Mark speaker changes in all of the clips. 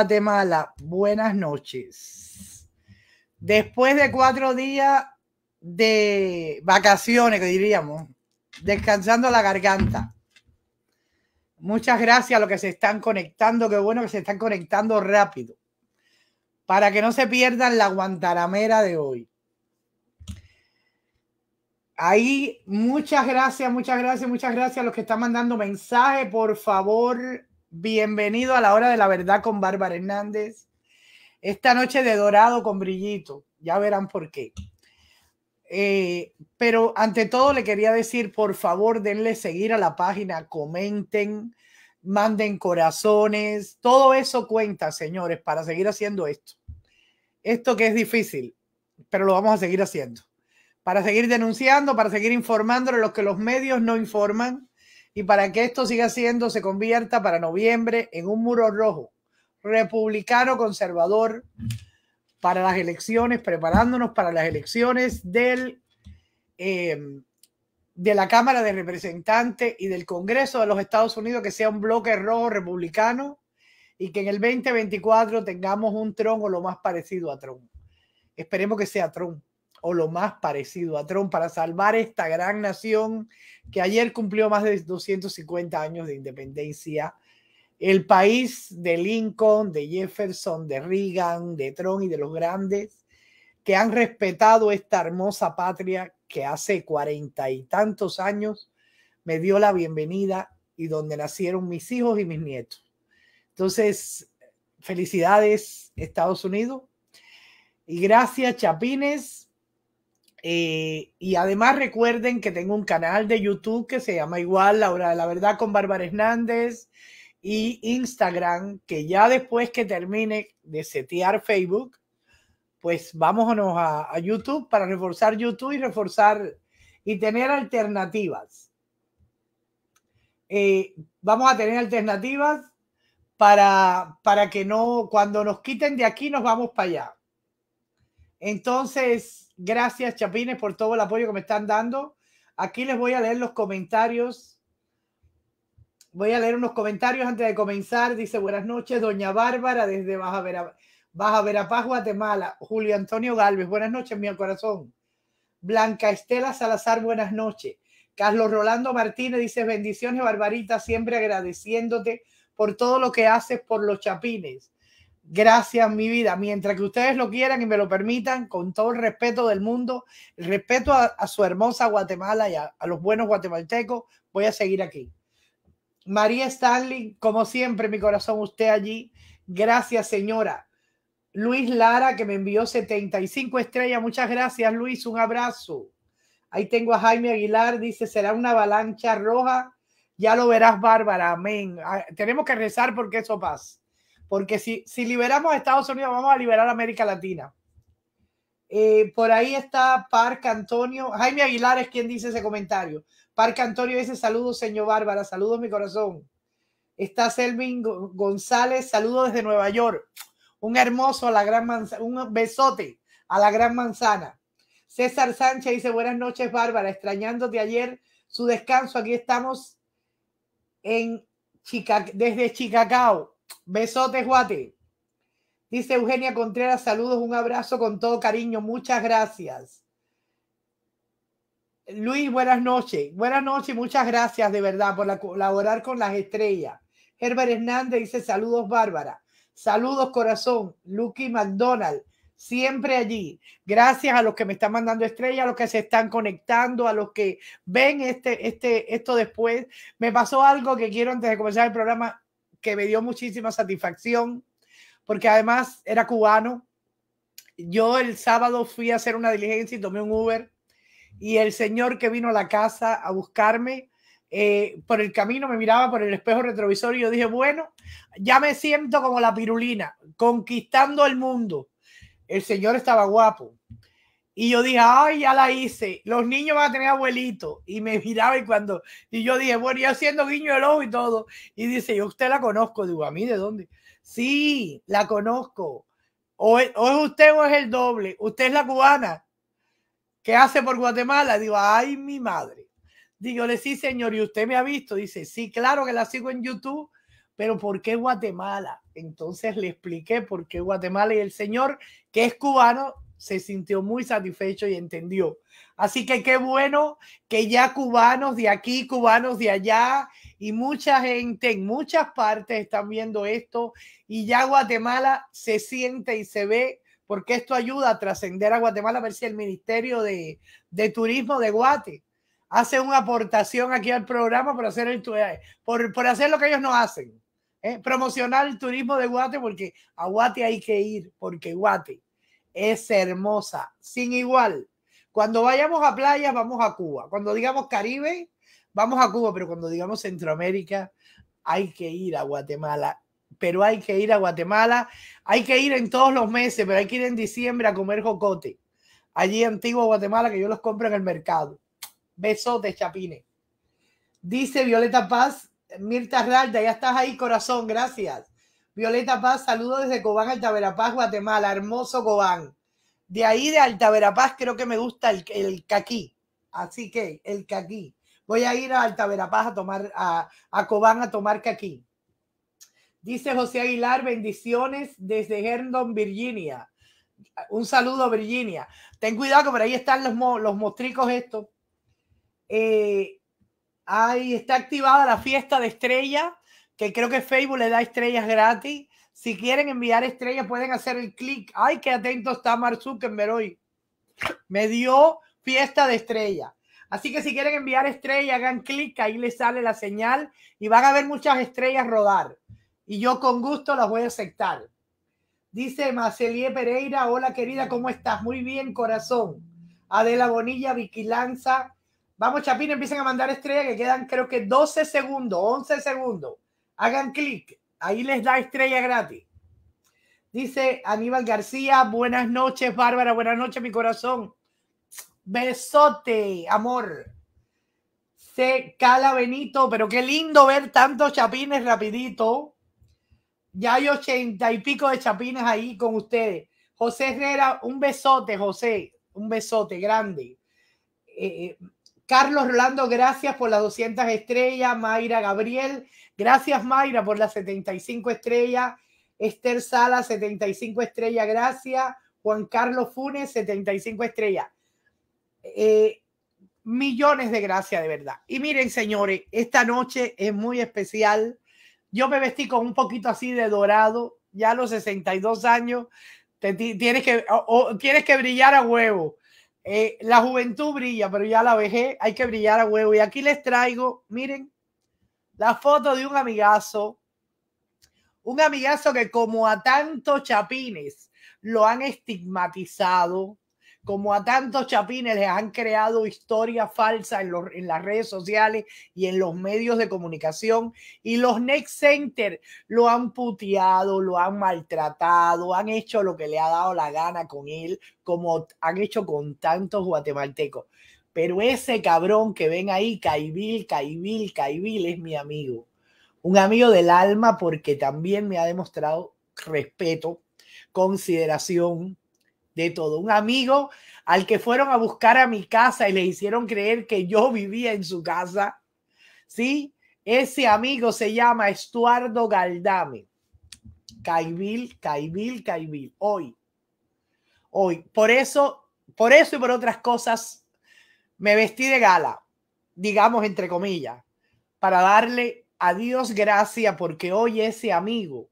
Speaker 1: Guatemala, buenas noches. Después de cuatro días de vacaciones, que diríamos, descansando la garganta. Muchas gracias a los que se están conectando, qué bueno que se están conectando rápido, para que no se pierdan la guantaramera de hoy. Ahí, muchas gracias, muchas gracias, muchas gracias a los que están mandando mensajes por favor, Bienvenido a la hora de la verdad con Bárbara Hernández. Esta noche de dorado con brillito. Ya verán por qué. Eh, pero ante todo le quería decir, por favor, denle seguir a la página, comenten, manden corazones. Todo eso cuenta, señores, para seguir haciendo esto. Esto que es difícil, pero lo vamos a seguir haciendo. Para seguir denunciando, para seguir informando los que los medios no informan y para que esto siga siendo, se convierta para noviembre en un muro rojo, republicano conservador, para las elecciones, preparándonos para las elecciones del, em, de la Cámara de Representantes y del Congreso de los Estados Unidos, que sea un bloque rojo republicano y que en el 2024 tengamos un Trump o lo más parecido a Trump. Esperemos que sea Trump o lo más parecido a Trump para salvar esta gran nación que ayer cumplió más de 250 años de independencia. El país de Lincoln, de Jefferson, de Reagan, de Trump y de los grandes que han respetado esta hermosa patria que hace cuarenta y tantos años me dio la bienvenida y donde nacieron mis hijos y mis nietos. Entonces, felicidades Estados Unidos y gracias Chapines eh, y además recuerden que tengo un canal de YouTube que se llama igual Laura de la Verdad con Bárbara Hernández y Instagram, que ya después que termine de setear Facebook, pues vámonos a, YouTube para reforzar YouTube y reforzar y tener alternativas. Eh, vamos a tener alternativas para, para que no, cuando nos quiten de aquí, nos vamos para allá. Entonces, Gracias, Chapines, por todo el apoyo que me están dando. Aquí les voy a leer los comentarios. Voy a leer unos comentarios antes de comenzar. Dice, buenas noches, doña Bárbara, desde Baja, Baja Verapaz, Guatemala. Julio Antonio Galvez, buenas noches, mi corazón. Blanca Estela Salazar, buenas noches. Carlos Rolando Martínez dice, bendiciones, Barbarita, siempre agradeciéndote por todo lo que haces por los chapines. Gracias, mi vida. Mientras que ustedes lo quieran y me lo permitan, con todo el respeto del mundo, el respeto a, su hermosa Guatemala y a, a, los buenos guatemaltecos, voy a seguir aquí. María Stanley, como siempre, mi corazón, usted allí. Gracias, señora. Luis Lara, que me envió 75 estrellas. Muchas gracias, Luis. Un abrazo. Ahí tengo a Jaime Aguilar, dice, será una avalancha roja. Ya lo verás, Bárbara. Amén. Ah, tenemos que rezar porque eso pasa porque si, liberamos a Estados Unidos, vamos a liberar a América Latina. Eh, por ahí está Parque Antonio. Jaime Aguilar es quien dice ese comentario. Parque Antonio dice saludos, señor Bárbara, saludos mi corazón. Está Selvin González, saludos desde Nueva York. Un hermoso a la gran manzana, un besote a la gran manzana. César Sánchez dice buenas noches, Bárbara, extrañándote ayer su descanso. Aquí estamos en desde Chicacao. Besote, Juate Dice Eugenia Contreras, saludos, un abrazo con todo cariño, muchas gracias. Luis, buenas noches. Buenas noches, muchas gracias de verdad por colaborar con las estrellas. Herbert Hernández dice saludos, Bárbara. Saludos, corazón. Lucky McDonald, siempre allí. Gracias a los que me están mandando estrellas, a los que se están conectando, a los que ven este, este, esto después. Me pasó algo que quiero antes de comenzar el programa que me dio muchísima satisfacción, porque además era cubano. Yo el sábado fui a hacer una diligencia y tomé un Uber y el señor que vino a la casa a buscarme, eh, por el camino me miraba por el espejo retrovisor y yo dije, bueno, ya me siento como la pirulina, conquistando el mundo. El señor estaba guapo, y yo dije, ay, ya la hice. Los niños van a tener abuelito. Y me miraba y cuando, y yo dije, bueno, yo haciendo guiño el ojo y todo. Y dice, yo usted la conozco. Digo, ¿a mí de dónde? Sí, la conozco. O es, usted o es el doble. Usted es la cubana. ¿Qué hace por Guatemala? Digo, ay, mi madre. Digo, le sí, señor, ¿y usted me ha visto? Dice, sí, claro que la sigo en YouTube, pero ¿por qué Guatemala? Entonces le expliqué por qué Guatemala y el señor, que es cubano, se sintió muy satisfecho y entendió. Así que qué bueno que ya cubanos de aquí, cubanos de allá y mucha gente en muchas partes están viendo esto y ya Guatemala se siente y se ve porque esto ayuda a trascender a Guatemala, a ver si el Ministerio de, Turismo de Guate hace una aportación aquí al programa por hacer, el, eh, por, por hacer lo que ellos no hacen. Eh, promocionar el turismo de Guate porque a Guate hay que ir, porque Guate es hermosa, sin igual. Cuando vayamos a playas, vamos a Cuba. Cuando digamos Caribe, vamos a Cuba, pero cuando digamos Centroamérica, hay que ir a Guatemala. Pero hay que ir a Guatemala, hay que ir en todos los meses, pero hay que ir en diciembre a comer jocote. Allí en Antigua Guatemala, que yo los compro en el mercado. Besotes, Chapine. Dice Violeta Paz, Mirta Ralda, ya estás ahí, corazón, gracias. Violeta Paz, saludo desde Cobán, Altaverapaz, Guatemala, hermoso Cobán. De ahí de Altaverapaz creo que me gusta el, el caquí. Así que el caquí. Voy a ir a Altaverapaz a tomar, a, Cobán a tomar caquí. Dice José Aguilar, bendiciones desde Herndon, Virginia. Un saludo, Virginia. Ten cuidado que por ahí están los, mostricos estos. Eh, ahí está activada la fiesta de estrella que creo que Facebook le da estrellas gratis. Si quieren enviar estrellas, pueden hacer el clic. Ay, qué atento está en Zuckerberg hoy. Me dio fiesta de estrellas. Así que si quieren enviar estrellas, hagan clic, ahí les sale la señal y van a ver muchas estrellas rodar. Y yo con gusto las voy a aceptar. Dice Macelie Pereira, hola querida, ¿cómo estás? Muy bien, corazón. Adela Bonilla, Vigilanza. Vamos, Chapín, empiecen a mandar estrellas que quedan creo que 12 segundos, 11 segundos. Hagan clic, ahí les da estrella gratis. Dice Aníbal García, buenas noches, Bárbara, buenas noches, mi corazón. Besote, amor. Se cala Benito, pero qué lindo ver tantos chapines rapidito. Ya hay ochenta y pico de chapines ahí con ustedes. José Herrera, un besote, José, un besote grande. Eh, eh, Carlos Rolando, gracias por las 200 estrellas. Mayra Gabriel, Gracias Mayra por las 75 estrellas. Esther Sala, 75 estrellas, gracias. Juan Carlos Funes, 75 estrellas. Eh, millones de gracias, de verdad. Y miren, señores, esta noche es muy especial. Yo me vestí con un poquito así de dorado, ya a los 62 años, tienes, que, tienes que brillar a huevo. Eh, la juventud brilla, pero ya la vejez hay que brillar a huevo. Y aquí les traigo, miren, la foto de un amigazo, un amigazo que como a tantos chapines lo han estigmatizado, como a tantos chapines le han creado historia falsa en, en, las redes sociales y en los medios de comunicación. Y los Next Center lo han puteado, lo han maltratado, han hecho lo que le ha dado la gana con él, como han hecho con tantos guatemaltecos. Pero ese cabrón que ven ahí, Caibil, Caibil, Caibil, es mi amigo. Un amigo del alma porque también me ha demostrado respeto, consideración, de todo. Un amigo al que fueron a buscar a mi casa y le hicieron creer que yo vivía en su casa. ¿Sí? Ese amigo se llama Estuardo Galdame. Caibil, Caibil, Caibil. Hoy. Hoy. Por eso, por eso y por otras cosas, me vestí de gala, digamos entre comillas, para darle a Dios gracias porque hoy ese amigo,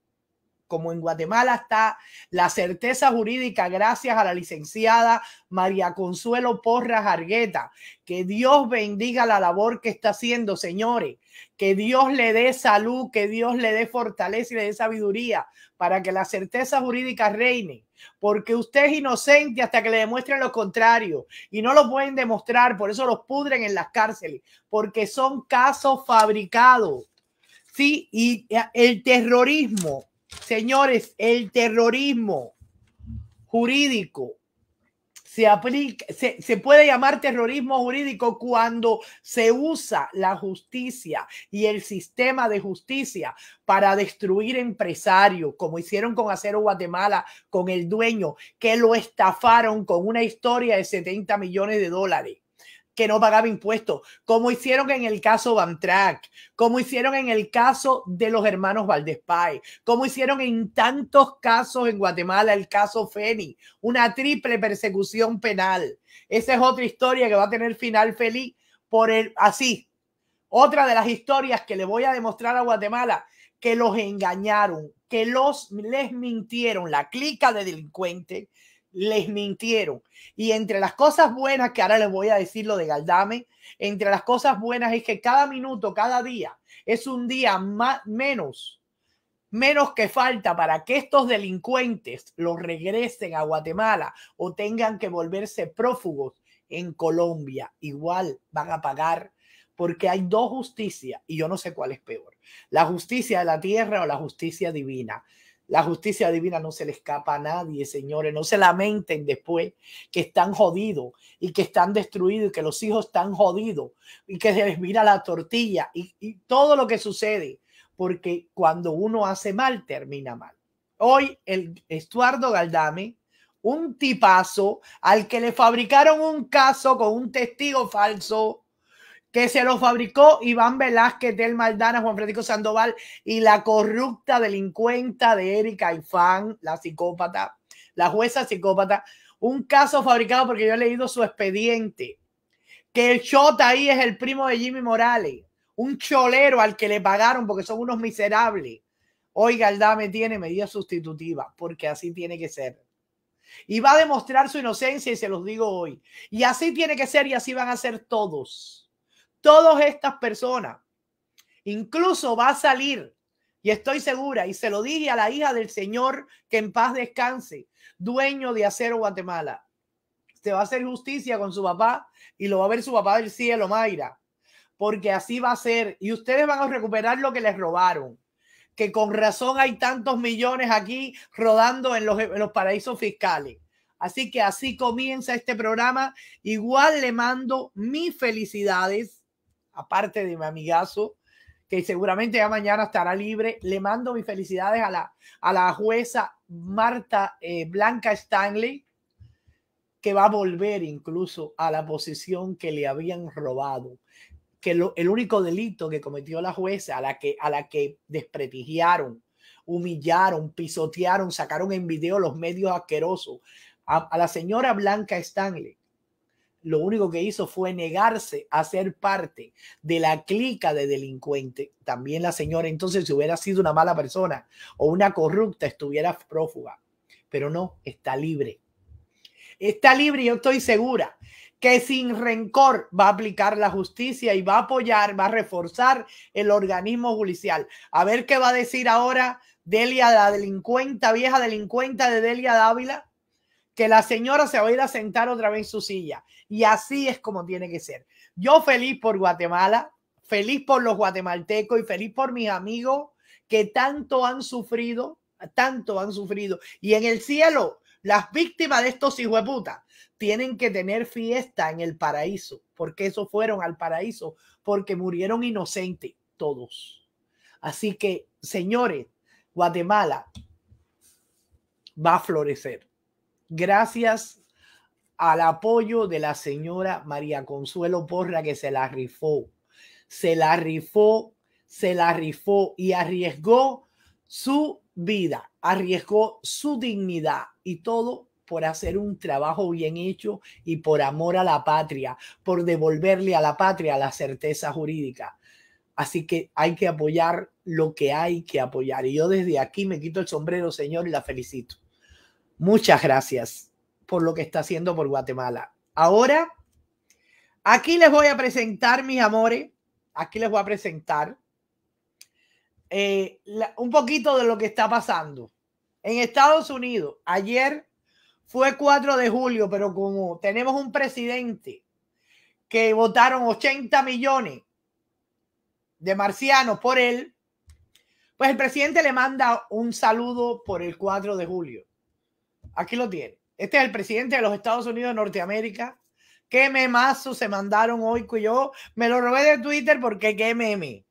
Speaker 1: como en Guatemala está la certeza jurídica gracias a la licenciada María Consuelo Porras Argueta. Que Dios bendiga la labor que está haciendo, señores. Que Dios le dé salud, que Dios le dé fortaleza y le dé sabiduría para que la certeza jurídica reine porque usted es inocente hasta que le demuestren lo contrario y no lo pueden demostrar, por eso los pudren en las cárceles, porque son casos fabricados. Sí, y eh, el terrorismo, señores, el terrorismo jurídico se, se, puede llamar terrorismo jurídico cuando se usa la justicia y el sistema de justicia para destruir empresarios, como hicieron con Acero Guatemala, con el dueño, que lo estafaron con una historia de 70 millones de dólares que no pagaba impuestos, como hicieron en el caso Van como hicieron en el caso de los hermanos Valdespay, como hicieron en tantos casos en Guatemala, el caso Feni, una triple persecución penal. Esa es otra historia que va a tener final feliz por el así. Otra de las historias que le voy a demostrar a Guatemala que los engañaron, que los les mintieron, la clica de delincuentes les mintieron. Y entre las cosas buenas, que ahora les voy a decir lo de Galdame, entre las cosas buenas es que cada minuto, cada día, es un día más, menos, menos que falta para que estos delincuentes los regresen a Guatemala o tengan que volverse prófugos en Colombia. Igual van a pagar porque hay dos justicias y yo no sé cuál es peor, la justicia de la tierra o la justicia divina. La justicia divina no se le escapa a nadie, señores. No se lamenten después que están jodidos y que están destruidos y que los hijos están jodidos y que se les mira la tortilla y, y todo lo que sucede. Porque cuando uno hace mal, termina mal. Hoy el Estuardo Galdame, un tipazo al que le fabricaron un caso con un testigo falso, que se lo fabricó Iván Velázquez del Maldana, Juan Francisco Sandoval y la corrupta delincuenta de Erika Ifán, la psicópata, la jueza psicópata. Un caso fabricado porque yo he leído su expediente. Que el chota ahí es el primo de Jimmy Morales, un cholero al que le pagaron porque son unos miserables. el DAME tiene medidas sustitutivas porque así tiene que ser. Y va a demostrar su inocencia y se los digo hoy. Y así tiene que ser y así van a ser todos. Todas estas personas, incluso va a salir, y estoy segura, y se lo dije a la hija del Señor, que en paz descanse, dueño de Acero Guatemala. Se va a hacer justicia con su papá y lo va a ver su papá del cielo, Mayra, porque así va a ser. Y ustedes van a recuperar lo que les robaron que con razón hay tantos millones aquí rodando en los, en los, paraísos fiscales. Así que así comienza este programa. Igual le mando mis felicidades aparte de mi amigazo, que seguramente ya mañana estará libre. Le mando mis felicidades a la, a la jueza Marta eh, Blanca Stanley, que va a volver incluso a la posición que le habían robado. Que el único delito que cometió la jueza, a la que, a la que desprestigiaron, humillaron, pisotearon, sacaron en video los medios asquerosos, a la señora Blanca Stanley, lo único que hizo fue negarse a ser parte de la clica de delincuente. También la señora entonces si hubiera sido una mala persona o una corrupta estuviera prófuga, pero no, está libre. Está libre, yo estoy segura que sin rencor va a aplicar la justicia y va a apoyar, va a reforzar el organismo judicial. A ver qué va a decir ahora Delia, la delincuenta, vieja delincuenta de Delia Dávila, que la señora se va a ir a sentar otra vez en su silla. Y así es como tiene que ser. Yo feliz por Guatemala, feliz por los guatemaltecos y feliz por mis amigos que tanto han sufrido, tanto han sufrido. Y en el cielo, las víctimas de estos hijos de puta tienen que tener fiesta en el paraíso, porque esos fueron al paraíso, porque murieron inocentes todos. Así que, señores, Guatemala va a florecer gracias al apoyo de la señora María Consuelo Porra que se la rifó, se la rifó, se la rifó y arriesgó su vida, arriesgó su dignidad y todo por hacer un trabajo bien hecho y por amor a la patria, por devolverle a la patria la certeza jurídica. Así que hay que apoyar lo que hay que apoyar. Y yo desde aquí me quito el sombrero, señor, y la felicito. Muchas gracias por lo que está haciendo por Guatemala. Ahora, aquí les voy a presentar, mis amores, aquí les voy a presentar eh, un poquito de lo que está pasando. En Estados Unidos, ayer fue 4 de julio, pero como tenemos un presidente que votaron 80 millones de marcianos por él, pues el presidente le manda un saludo por el 4 de julio. Aquí lo tiene. Este es el presidente de los Estados Unidos de Norteamérica. ¿Qué memazo se mandaron hoy, yo me lo robé de Twitter porque qué meme.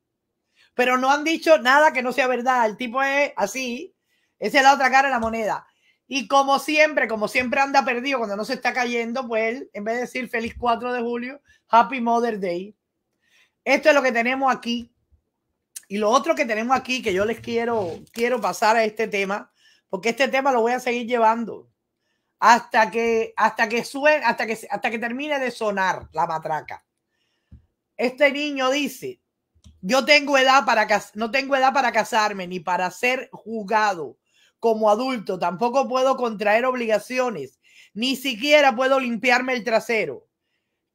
Speaker 1: Pero no han dicho nada que no sea verdad. El tipo es así. Esa es la otra cara de la moneda. Y como siempre, como siempre anda perdido cuando no se está cayendo, pues él, en vez de decir feliz 4 de julio, Happy Mother Day. Esto es lo que tenemos aquí. Y lo otro que tenemos aquí, que yo les quiero, quiero pasar a este tema, porque este tema lo voy a seguir llevando hasta que hasta que suene, hasta que hasta que termine de sonar la matraca. Este niño dice, "Yo tengo edad para no tengo edad para casarme ni para ser juzgado como adulto, tampoco puedo contraer obligaciones, ni siquiera puedo limpiarme el trasero."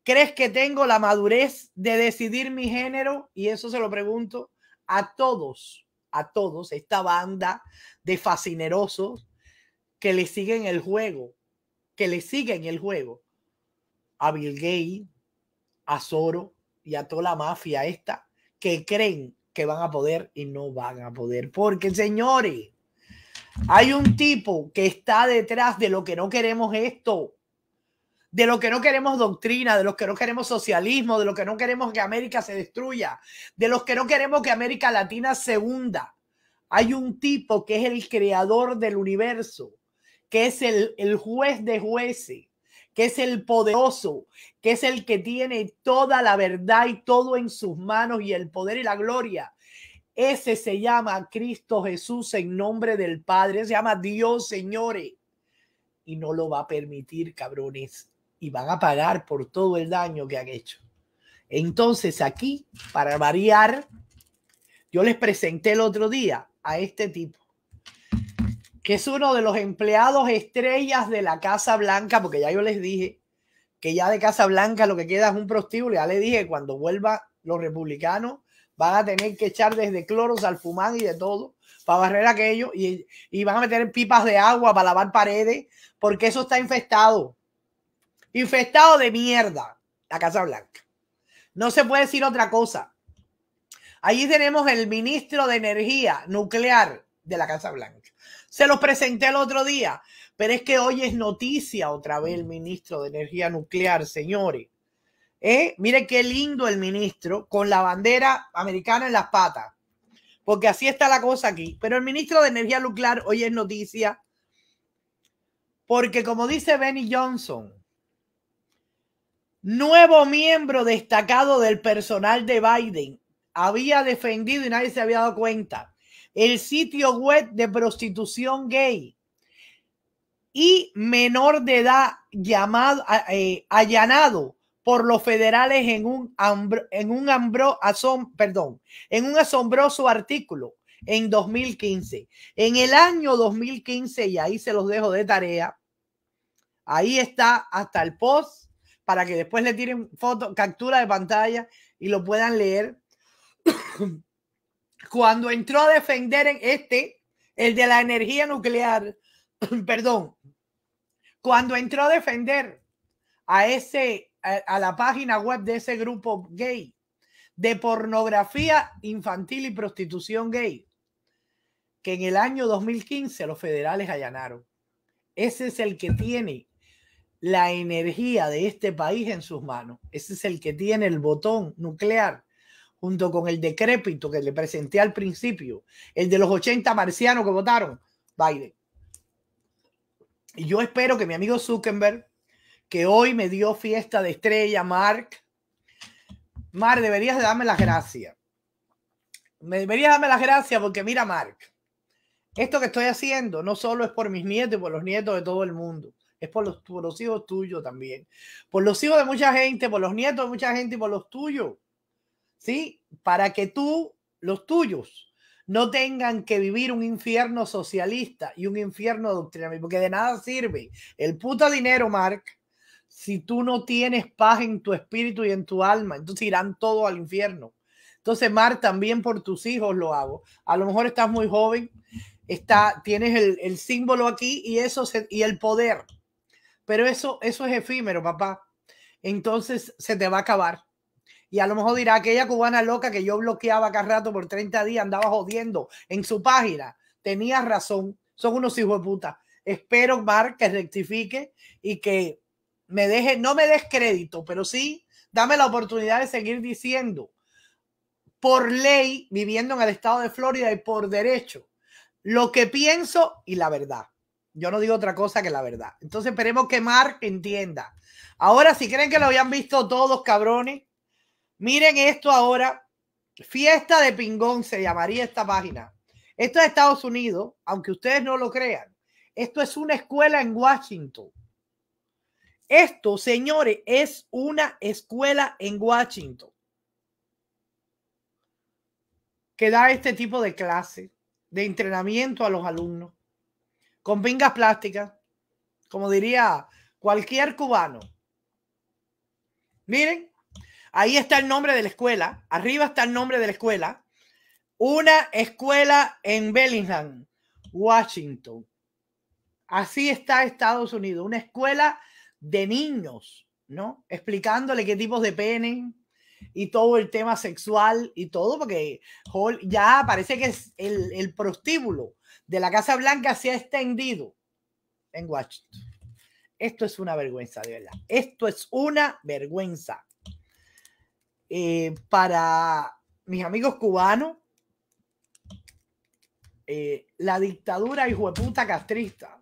Speaker 1: ¿Crees que tengo la madurez de decidir mi género? Y eso se lo pregunto a todos a todos, esta banda de fascinerosos que le siguen el juego, que le siguen el juego a Bill Gates, a Zoro y a toda la mafia esta que creen que van a poder y no van a poder. Porque, señores, hay un tipo que está detrás de lo que no queremos esto de lo que no queremos doctrina, de los que no queremos socialismo, de los que no queremos que América se destruya, de los que no queremos que América Latina se hunda. Hay un tipo que es el creador del universo, que es el, el juez de jueces, que es el poderoso, que es el que tiene toda la verdad y todo en sus manos y el poder y la gloria. Ese se llama Cristo Jesús en nombre del Padre, se llama Dios, señores. Y no lo va a permitir, cabrones y van a pagar por todo el daño que han hecho. Entonces aquí, para variar, yo les presenté el otro día a este tipo, que es uno de los empleados estrellas de la Casa Blanca, porque ya yo les dije que ya de Casa Blanca lo que queda es un prostíbulo, ya le dije, cuando vuelvan los republicanos van a tener que echar desde cloros al y de todo para barrer aquello y, y van a meter pipas de agua para lavar paredes, porque eso está infestado. Infestado de mierda, la Casa Blanca. No se puede decir otra cosa. Allí tenemos el ministro de Energía Nuclear de la Casa Blanca. Se los presenté el otro día, pero es que hoy es noticia otra vez el ministro de Energía Nuclear, señores. ¿Eh? Mire qué lindo el ministro con la bandera americana en las patas, porque así está la cosa aquí. Pero el ministro de Energía Nuclear hoy es noticia, porque como dice Benny Johnson, Nuevo miembro destacado del personal de Biden había defendido y nadie se había dado cuenta el sitio web de prostitución gay y menor de edad llamado, eh, allanado por los federales en un, en, un perdón, en un asombroso artículo en 2015. En el año 2015, y ahí se los dejo de tarea, ahí está hasta el post para que después le tiren foto, captura de pantalla y lo puedan leer. Cuando entró a defender en este, el de la energía nuclear, perdón, cuando entró a defender a ese, a, a la página web de ese grupo gay de pornografía infantil y prostitución gay, que en el año 2015 los federales allanaron. Ese es el que tiene la energía de este país en sus manos. Ese es el que tiene el botón nuclear junto con el decrépito que le presenté al principio, el de los 80 marcianos que votaron, Biden. Y yo espero que mi amigo Zuckerberg, que hoy me dio fiesta de estrella, Mark, Mark, deberías darme las gracias. Me deberías darme las gracias porque mira, Mark, esto que estoy haciendo no solo es por mis nietos y por los nietos de todo el mundo es por los, hijos tuyos también, por los hijos de mucha gente, por los nietos de mucha gente y por los tuyos. ¿Sí? Para que tú, los tuyos, no tengan que vivir un infierno socialista y un infierno doctrinario, porque de nada sirve el puto dinero, Mark, si tú no tienes paz en tu espíritu y en tu alma, entonces irán todos al infierno. Entonces, Mark, también por tus hijos lo hago. A lo mejor estás muy joven, está, tienes el, símbolo aquí y eso y el poder pero eso, eso es efímero, papá. Entonces se te va a acabar. Y a lo mejor dirá aquella cubana loca que yo bloqueaba cada rato por 30 días, andaba jodiendo en su página. Tenía razón. Son unos hijos de puta. Espero, Mar, que rectifique y que me deje, no me des crédito, pero sí dame la oportunidad de seguir diciendo. Por ley, viviendo en el estado de Florida y por derecho, lo que pienso y la verdad. Yo no digo otra cosa que la verdad. Entonces esperemos que Mark entienda. Ahora, si creen que lo habían visto todos, cabrones, miren esto ahora. Fiesta de Pingón se llamaría esta página. Esto es Estados Unidos, aunque ustedes no lo crean. Esto es una escuela en Washington. Esto, señores, es una escuela en Washington que da este tipo de clase, de entrenamiento a los alumnos con pingas plásticas, como diría cualquier cubano. Miren, ahí está el nombre de la escuela, arriba está el nombre de la escuela. Una escuela en Bellingham, Washington. Así está Estados Unidos, una escuela de niños, ¿no? Explicándole qué tipos de pene y todo el tema sexual y todo, porque ya parece que es el, el prostíbulo de la Casa Blanca se ha extendido en Washington. Esto es una vergüenza, de verdad. Esto es una vergüenza. Eh, para mis amigos cubanos, eh, la dictadura de puta castrista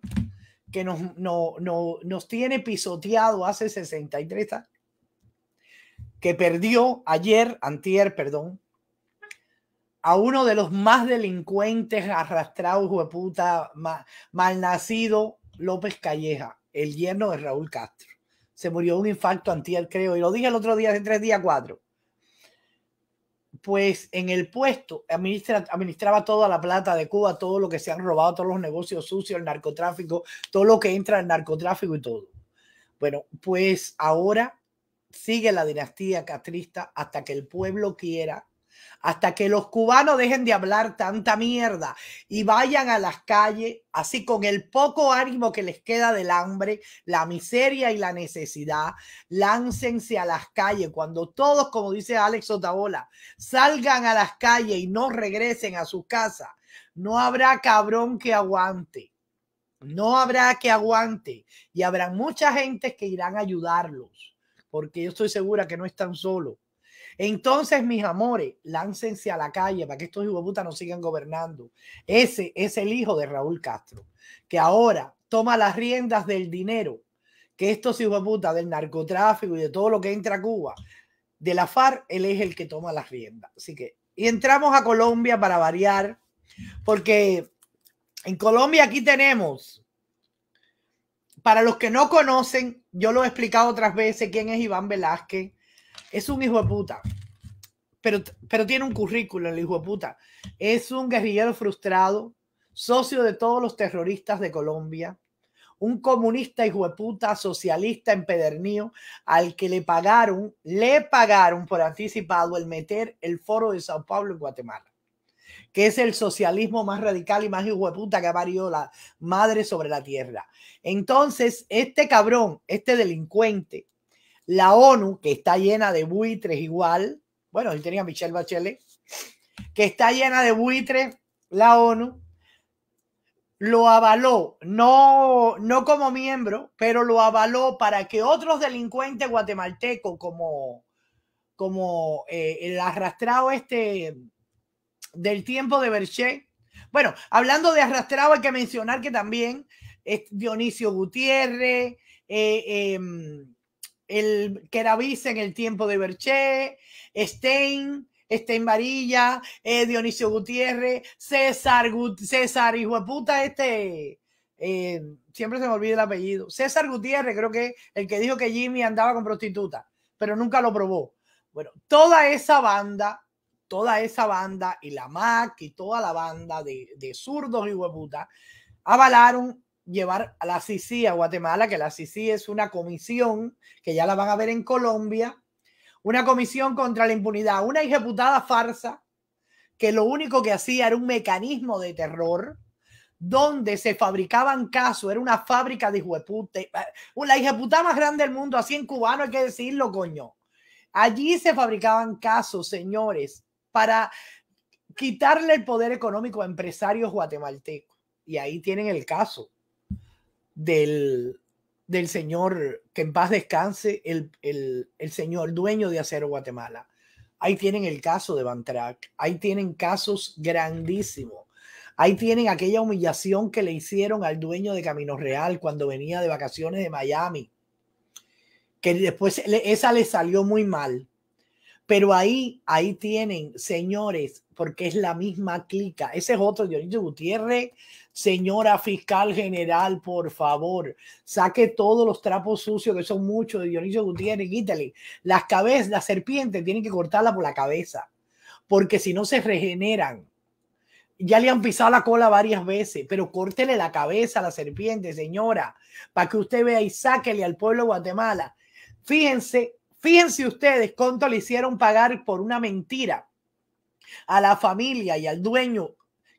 Speaker 1: que nos, no, nos tiene pisoteado hace 63 años, que perdió ayer, antier, perdón, a uno de los más delincuentes, arrastrados, hueputa, mal malnacido, López Calleja, el yerno de Raúl Castro. Se murió de un infarto antier, creo, y lo dije el otro día, hace tres días, cuatro. Pues en el puesto administraba toda la plata de Cuba, todo lo que se han robado, todos los negocios sucios, el narcotráfico, todo lo que entra en narcotráfico y todo. Bueno, pues ahora sigue la dinastía castrista hasta que el pueblo quiera hasta que los cubanos dejen de hablar tanta mierda y vayan a las calles, así con el poco ánimo que les queda del hambre, la miseria y la necesidad, láncense a las calles. Cuando todos, como dice Alex Otaola, salgan a las calles y no regresen a sus casas, no habrá cabrón que aguante. No habrá que aguante y habrá mucha gente que irán a ayudarlos, porque yo estoy segura que no están solos entonces, mis amores, láncense a la calle para que estos puta no sigan gobernando. Ese es el hijo de Raúl Castro, que ahora toma las riendas del dinero que estos putas del narcotráfico y de todo lo que entra a Cuba, de la FARC, él es el que toma las riendas. Así que, y entramos a Colombia para variar, porque en Colombia aquí tenemos, para los que no conocen, yo lo he explicado otras veces quién es Iván Velázquez es un hijo de puta. Pero, pero tiene un currículum, el hijo de puta. Es un guerrillero frustrado, socio de todos los terroristas de Colombia, un comunista hijo de puta, socialista empedernido, al que le pagaron, le pagaron por anticipado el meter el foro de Sao Paulo en Guatemala que es el socialismo más radical y más hijo de puta que ha parido la madre sobre la tierra. Entonces, este cabrón, este delincuente, la ONU, que está llena de buitres igual, bueno, él tenía Michelle Bachelet, que está llena de buitres, la ONU, lo avaló, no, no como miembro, pero lo avaló para que otros delincuentes guatemaltecos como, como eh, el arrastrado este del tiempo de Berché. Bueno, hablando de arrastrado hay que mencionar que también es Dionisio Gutiérrez, eh, em, el que era vice en el tiempo de Berché, Stein, Stein Varilla, eh, Dionisio Gutiérrez, César, César, hijo de puta, este, eh, siempre se me olvida el apellido, César Gutiérrez, creo que el que dijo que Jimmy andaba con prostituta, pero nunca lo probó. Bueno, toda esa banda, toda esa banda y la MAC y toda la banda de, de zurdos y hueputa avalaron llevar a la CICI a Guatemala, que la CICI es una comisión, que ya la van a ver en Colombia, una comisión contra la impunidad, una ejecutada farsa que lo único que hacía era un mecanismo de terror donde se fabricaban casos, era una fábrica de huepute, eh, la ejecutada más grande del mundo, así en cubano hay que decirlo, coño. Allí se fabricaban casos, señores, para quitarle el poder económico a empresarios guatemaltecos. Y ahí tienen el caso del, del señor, que en paz descanse, el, el, señor dueño de Acero Guatemala. Ahí tienen el caso de Bantrack, ahí tienen casos grandísimos. Ahí tienen aquella humillación que le hicieron al dueño de Camino Real cuando venía de vacaciones de Miami, que después esa le salió muy mal. Pero ahí, ahí tienen, señores, porque es la misma clica. Ese es otro, Dionisio Gutiérrez, señora fiscal general, por favor, saque todos los trapos sucios, que son muchos, de Dionisio Gutiérrez, quítale. Las cabezas, las serpiente tienen que cortarla por la cabeza, porque si no se regeneran. Ya le han pisado la cola varias veces, pero córtele la cabeza a la serpiente, señora, para que usted vea y sáquele al pueblo de Guatemala. Fíjense Fíjense ustedes cuánto le hicieron pagar por una mentira a la familia y al dueño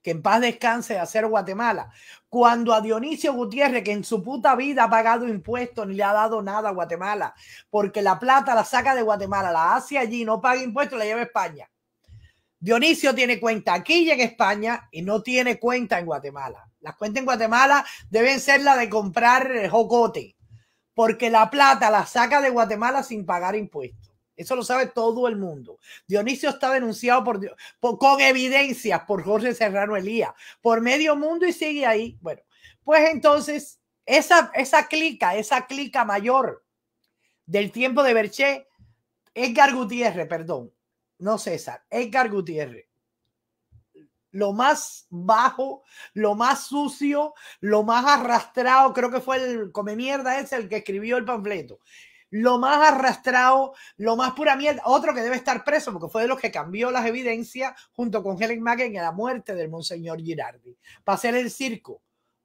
Speaker 1: que en paz descanse de hacer Guatemala. Cuando a Dionisio Gutiérrez, que en su puta vida ha pagado impuestos ni le ha dado nada a Guatemala, porque la plata la saca de Guatemala, la hace allí, no paga impuestos, la lleva a España. Dionisio tiene cuenta aquí llega en España y no tiene cuenta en Guatemala. Las cuentas en Guatemala deben ser la de comprar eh, jocote porque la plata la saca de Guatemala sin pagar impuestos. Eso lo sabe todo el mundo. Dionisio está denunciado por, con evidencias por Jorge Serrano Elías, por medio mundo y sigue ahí. Bueno, pues entonces esa, esa clica, esa clica mayor del tiempo de Berché, Edgar Gutiérrez, perdón, no César, Edgar Gutiérrez, lo más bajo, lo más sucio, lo más arrastrado, creo que fue el come mierda ese el que escribió el panfleto. Lo más arrastrado, lo más pura mierda. Otro que debe estar preso porque fue de los que cambió las evidencias junto con Helen Macken a la muerte del monseñor Girardi. Para hacer el circo,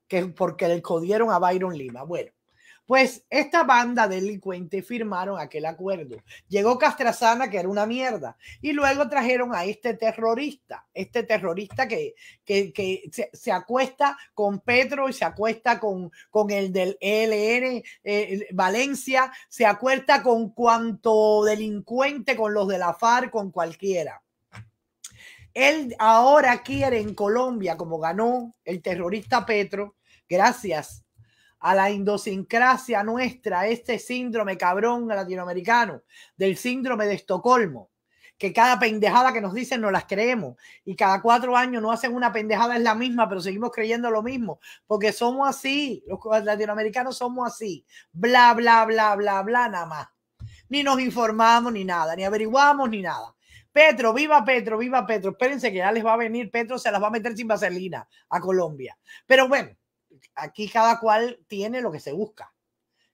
Speaker 1: que porque le codieron a Byron Lima. Bueno, pues esta banda delincuente firmaron aquel acuerdo. Llegó Castrazana, que era una mierda, y luego trajeron a este terrorista, este terrorista que, se, acuesta con Petro y se acuesta con, con el del ELN eh, Valencia, se acuesta con cuanto delincuente, con los de la FARC, con cualquiera. Él ahora quiere en Colombia, como ganó el terrorista Petro, gracias a la idiosincrasia nuestra, este síndrome cabrón latinoamericano, del síndrome de Estocolmo, que cada pendejada que nos dicen no las creemos y cada cuatro años no hacen una pendejada es la misma, pero seguimos creyendo lo mismo, porque somos así, los latinoamericanos somos así, bla, bla, bla, bla, bla, nada más. Ni nos informamos ni nada, ni averiguamos ni nada. Petro, viva Petro, viva Petro. Espérense que ya les va a venir Petro, se las va a meter sin vaselina a Colombia. Pero bueno, aquí cada cual tiene lo que se busca.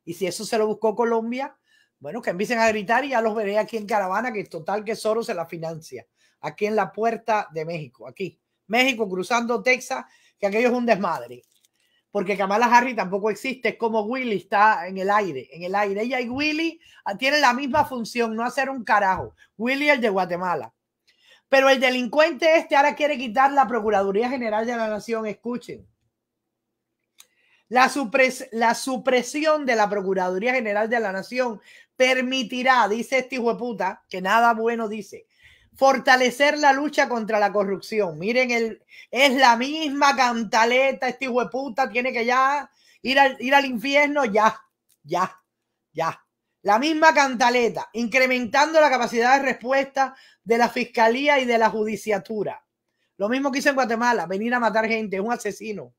Speaker 1: Y si eso se lo buscó Colombia, bueno, que empiecen a gritar y ya los veré aquí en caravana, que total que solo se la financia. Aquí en la puerta de México, aquí. México cruzando Texas, que aquello es un desmadre. Porque Kamala Harris tampoco existe, es como Willy está en el aire, en el aire. Ella y Willy ah, tienen la misma función, no hacer un carajo. Willy el de Guatemala. Pero el delincuente este ahora quiere quitar la Procuraduría General de la Nación, escuchen. La, supresión de la Procuraduría General de la Nación permitirá, dice este hijo de puta, que nada bueno dice, fortalecer la lucha contra la corrupción. Miren, es la misma cantaleta, este hijo de puta tiene que ya ir al, ir al infierno, ya, ya, ya. La misma cantaleta, incrementando la capacidad de respuesta de la fiscalía y de la judiciatura. Lo mismo que hizo en Guatemala, venir a matar gente, es un asesino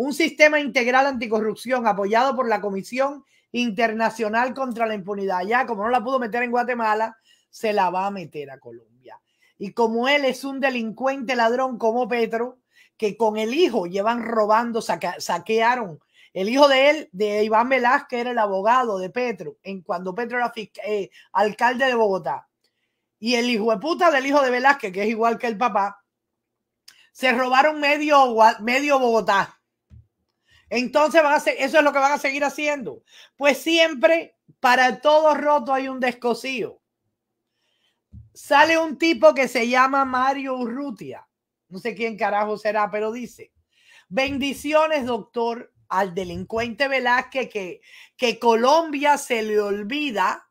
Speaker 1: un sistema integral anticorrupción apoyado por la Comisión Internacional contra la Impunidad. Ya, como no la pudo meter en Guatemala, se la va a meter a Colombia. Y como él es un delincuente ladrón como Petro, que con el hijo llevan robando, saquearon. El hijo de él, de Iván Velázquez, era el abogado de Petro, en cuando Petro era eh, alcalde de Bogotá. Y el hijo de puta del hijo de Velázquez, que es igual que el papá, se robaron medio Bogotá. Entonces van a eso es lo que van a seguir haciendo. Pues siempre para todo roto hay un descosío. Sale un tipo que se llama Mario Urrutia. No sé quién carajo será, pero dice, bendiciones doctor al delincuente Velázquez que, que Colombia se le olvida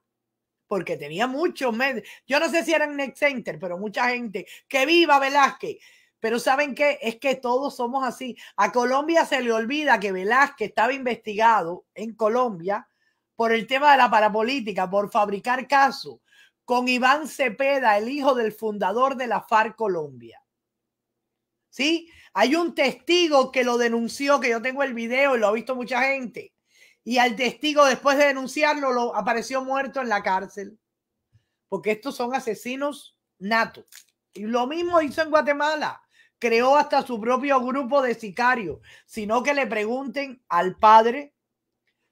Speaker 1: porque tenía muchos medios. Yo no sé si eran Next Center, pero mucha gente que viva Velázquez, pero ¿saben qué? Es que todos somos así. A Colombia se le olvida que Velázquez estaba investigado en Colombia por el tema de la parapolítica, por fabricar casos con Iván Cepeda, el hijo del fundador de la FARC Colombia. ¿Sí? Hay un testigo que lo denunció, que yo tengo el video y lo ha visto mucha gente. Y al testigo, después de denunciarlo, lo apareció muerto en la cárcel. Porque estos son asesinos natos. Y lo mismo hizo en Guatemala creó hasta su propio grupo de sicarios, sino que le pregunten al padre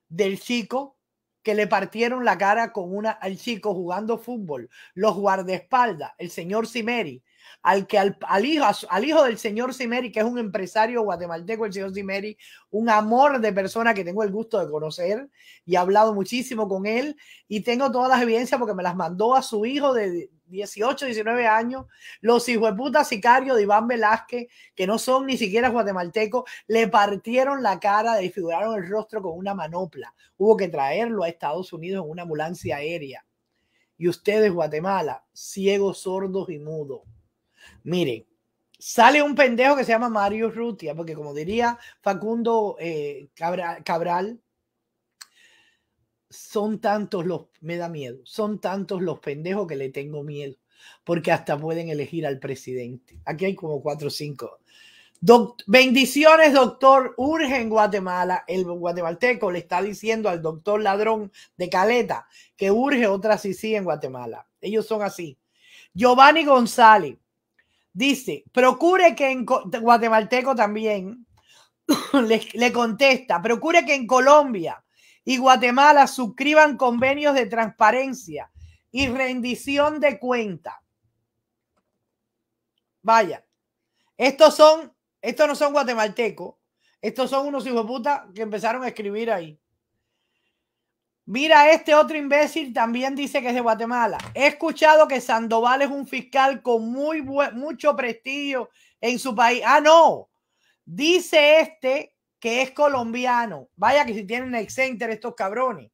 Speaker 1: del chico que le partieron la cara con una al chico jugando fútbol, los guardaespaldas, el señor Simeri, al que al, hijo, al hijo del señor Simeri, que es un empresario guatemalteco, el señor Simeri, un amor de persona que tengo el gusto de conocer y he hablado muchísimo con él y tengo todas las evidencias porque me las mandó a su hijo de, 18, 19 años, los hijos de puta sicarios de Iván Velázquez, que no son ni siquiera guatemaltecos, le partieron la cara, desfiguraron el rostro con una manopla. Hubo que traerlo a Estados Unidos en una ambulancia aérea. Y ustedes, Guatemala, ciegos, sordos y mudos. Miren, sale un pendejo que se llama Mario Rutia, porque como diría Facundo eh, Cabral son tantos los, me da miedo, son tantos los pendejos que le tengo miedo, porque hasta pueden elegir al presidente. Aquí hay como cuatro o cinco. bendiciones, doctor. Urge en Guatemala. El guatemalteco le está diciendo al doctor ladrón de Caleta que urge otra sí en Guatemala. Ellos son así. Giovanni González dice, procure que en guatemalteco también le, le contesta, procure que en Colombia y Guatemala suscriban convenios de transparencia y rendición de cuenta. Vaya, estos son, estos no son guatemaltecos, estos son unos hijos de puta que empezaron a escribir ahí. Mira, este otro imbécil también dice que es de Guatemala. He escuchado que Sandoval es un fiscal con muy mucho prestigio en su país. Ah, no. Dice este que es colombiano. Vaya que si tienen exenter estos cabrones.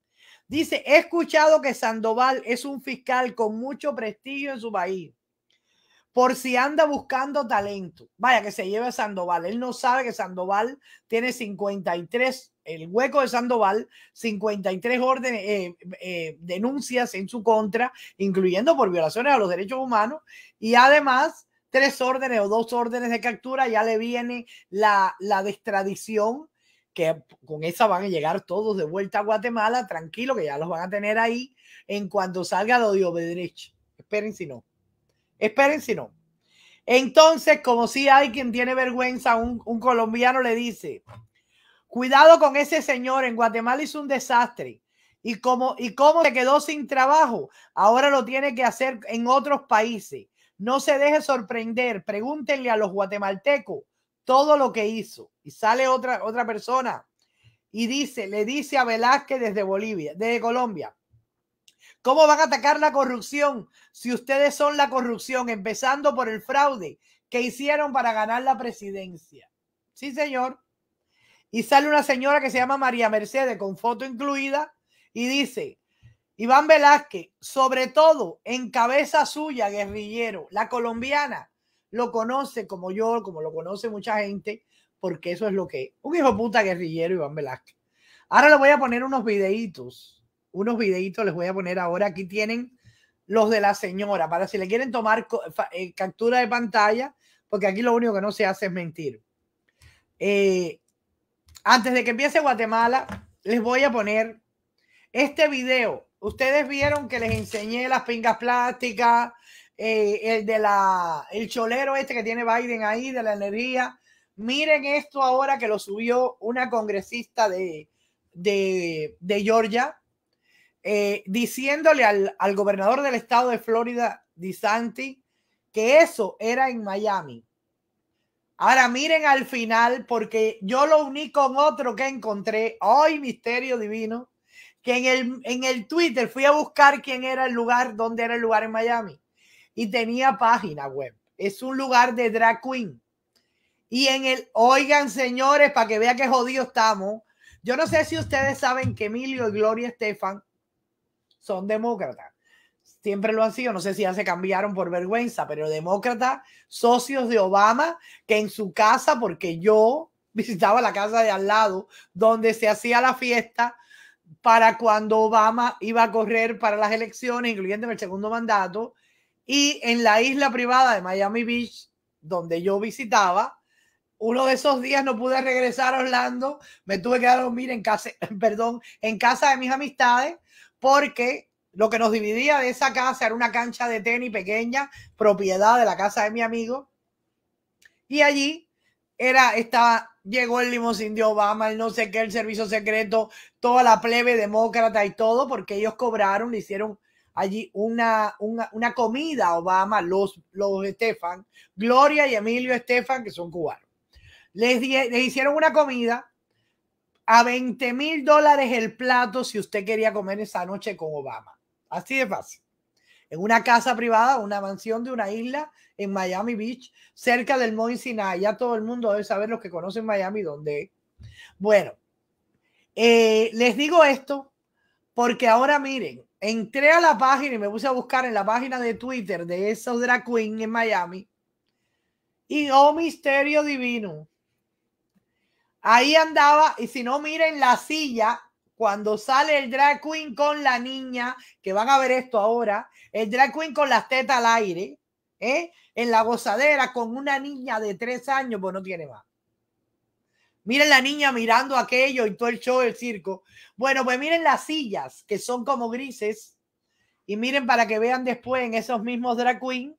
Speaker 1: Dice, he escuchado que Sandoval es un fiscal con mucho prestigio en su país. Por si anda buscando talento. Vaya que se lleve Sandoval. Él no sabe que Sandoval tiene 53, el hueco de Sandoval, 53 órdenes, eh, eh, denuncias en su contra, incluyendo por violaciones a los derechos humanos. Y además tres órdenes o dos órdenes de captura, ya le viene la, la de extradición, que con esa van a llegar todos de vuelta a Guatemala, tranquilo, que ya los van a tener ahí en cuanto salga lo de Obedrich. Esperen si no. Esperen si no. Entonces, como si hay quien tiene vergüenza, un, un colombiano le dice, cuidado con ese señor, en Guatemala hizo un desastre. Y como, y como se quedó sin trabajo, ahora lo tiene que hacer en otros países. No se deje sorprender, pregúntenle a los guatemaltecos todo lo que hizo. Y sale otra, otra persona y dice, le dice a Velázquez desde Bolivia, desde Colombia, ¿cómo van a atacar la corrupción si ustedes son la corrupción, empezando por el fraude que hicieron para ganar la presidencia? Sí, señor. Y sale una señora que se llama María Mercedes con foto incluida y dice, Iván Velázquez, sobre todo en cabeza suya, guerrillero, la colombiana, lo conoce como yo, como lo conoce mucha gente, porque eso es lo que Un hijo puta guerrillero, Iván Velázquez. Ahora le voy a poner unos videitos, unos videitos les voy a poner ahora. Aquí tienen los de la señora, para si le quieren tomar eh, captura de pantalla, porque aquí lo único que no se hace es mentir. Eh, antes de que empiece Guatemala, les voy a poner este video Ustedes vieron que les enseñé las pingas plásticas, eh, el de la, el cholero este que tiene Biden ahí de la energía. Miren esto ahora que lo subió una congresista de, de, de Georgia, eh, diciéndole al, al, gobernador del estado de Florida, Santi que eso era en Miami. Ahora miren al final, porque yo lo uní con otro que encontré. ¡Ay, misterio divino! que en el, en el Twitter fui a buscar quién era el lugar, dónde era el lugar en Miami. Y tenía página web. Es un lugar de drag queen. Y en el, oigan señores, para que vea qué jodido estamos. Yo no sé si ustedes saben que Emilio y Gloria Estefan son demócratas. Siempre lo han sido. No sé si ya se cambiaron por vergüenza, pero demócratas, socios de Obama, que en su casa, porque yo visitaba la casa de al lado, donde se hacía la fiesta, para cuando Obama iba a correr para las elecciones, incluyendo el segundo mandato, y en la isla privada de Miami Beach, donde yo visitaba, uno de esos días no pude regresar a Orlando, me tuve que dormir en casa, perdón, en casa de mis amistades, porque lo que nos dividía de esa casa era una cancha de tenis pequeña, propiedad de la casa de mi amigo, y allí era, estaba llegó el limosín de Obama, el no sé qué, el servicio secreto, toda la plebe demócrata y todo, porque ellos cobraron, le hicieron allí una, una, comida a Obama, los, los Estefan, Gloria y Emilio Estefan, que son cubanos. Les, les hicieron una comida a 20 mil dólares el plato si usted quería comer esa noche con Obama. Así de fácil en una casa privada, una mansión de una isla en Miami Beach, cerca del Mont Sinai. Ya todo el mundo debe saber, los que conocen Miami, dónde Bueno, eh, les digo esto porque ahora miren, entré a la página y me puse a buscar en la página de Twitter de esos drag queen en Miami. Y oh misterio divino. Ahí andaba, y si no miren la silla cuando sale el drag queen con la niña, que van a ver esto ahora, el drag queen con las tetas al aire, ¿eh? en la gozadera con una niña de tres años, pues no tiene más. Miren la niña mirando aquello y todo el show del circo. Bueno, pues miren las sillas que son como grises y miren para que vean después en esos mismos drag queen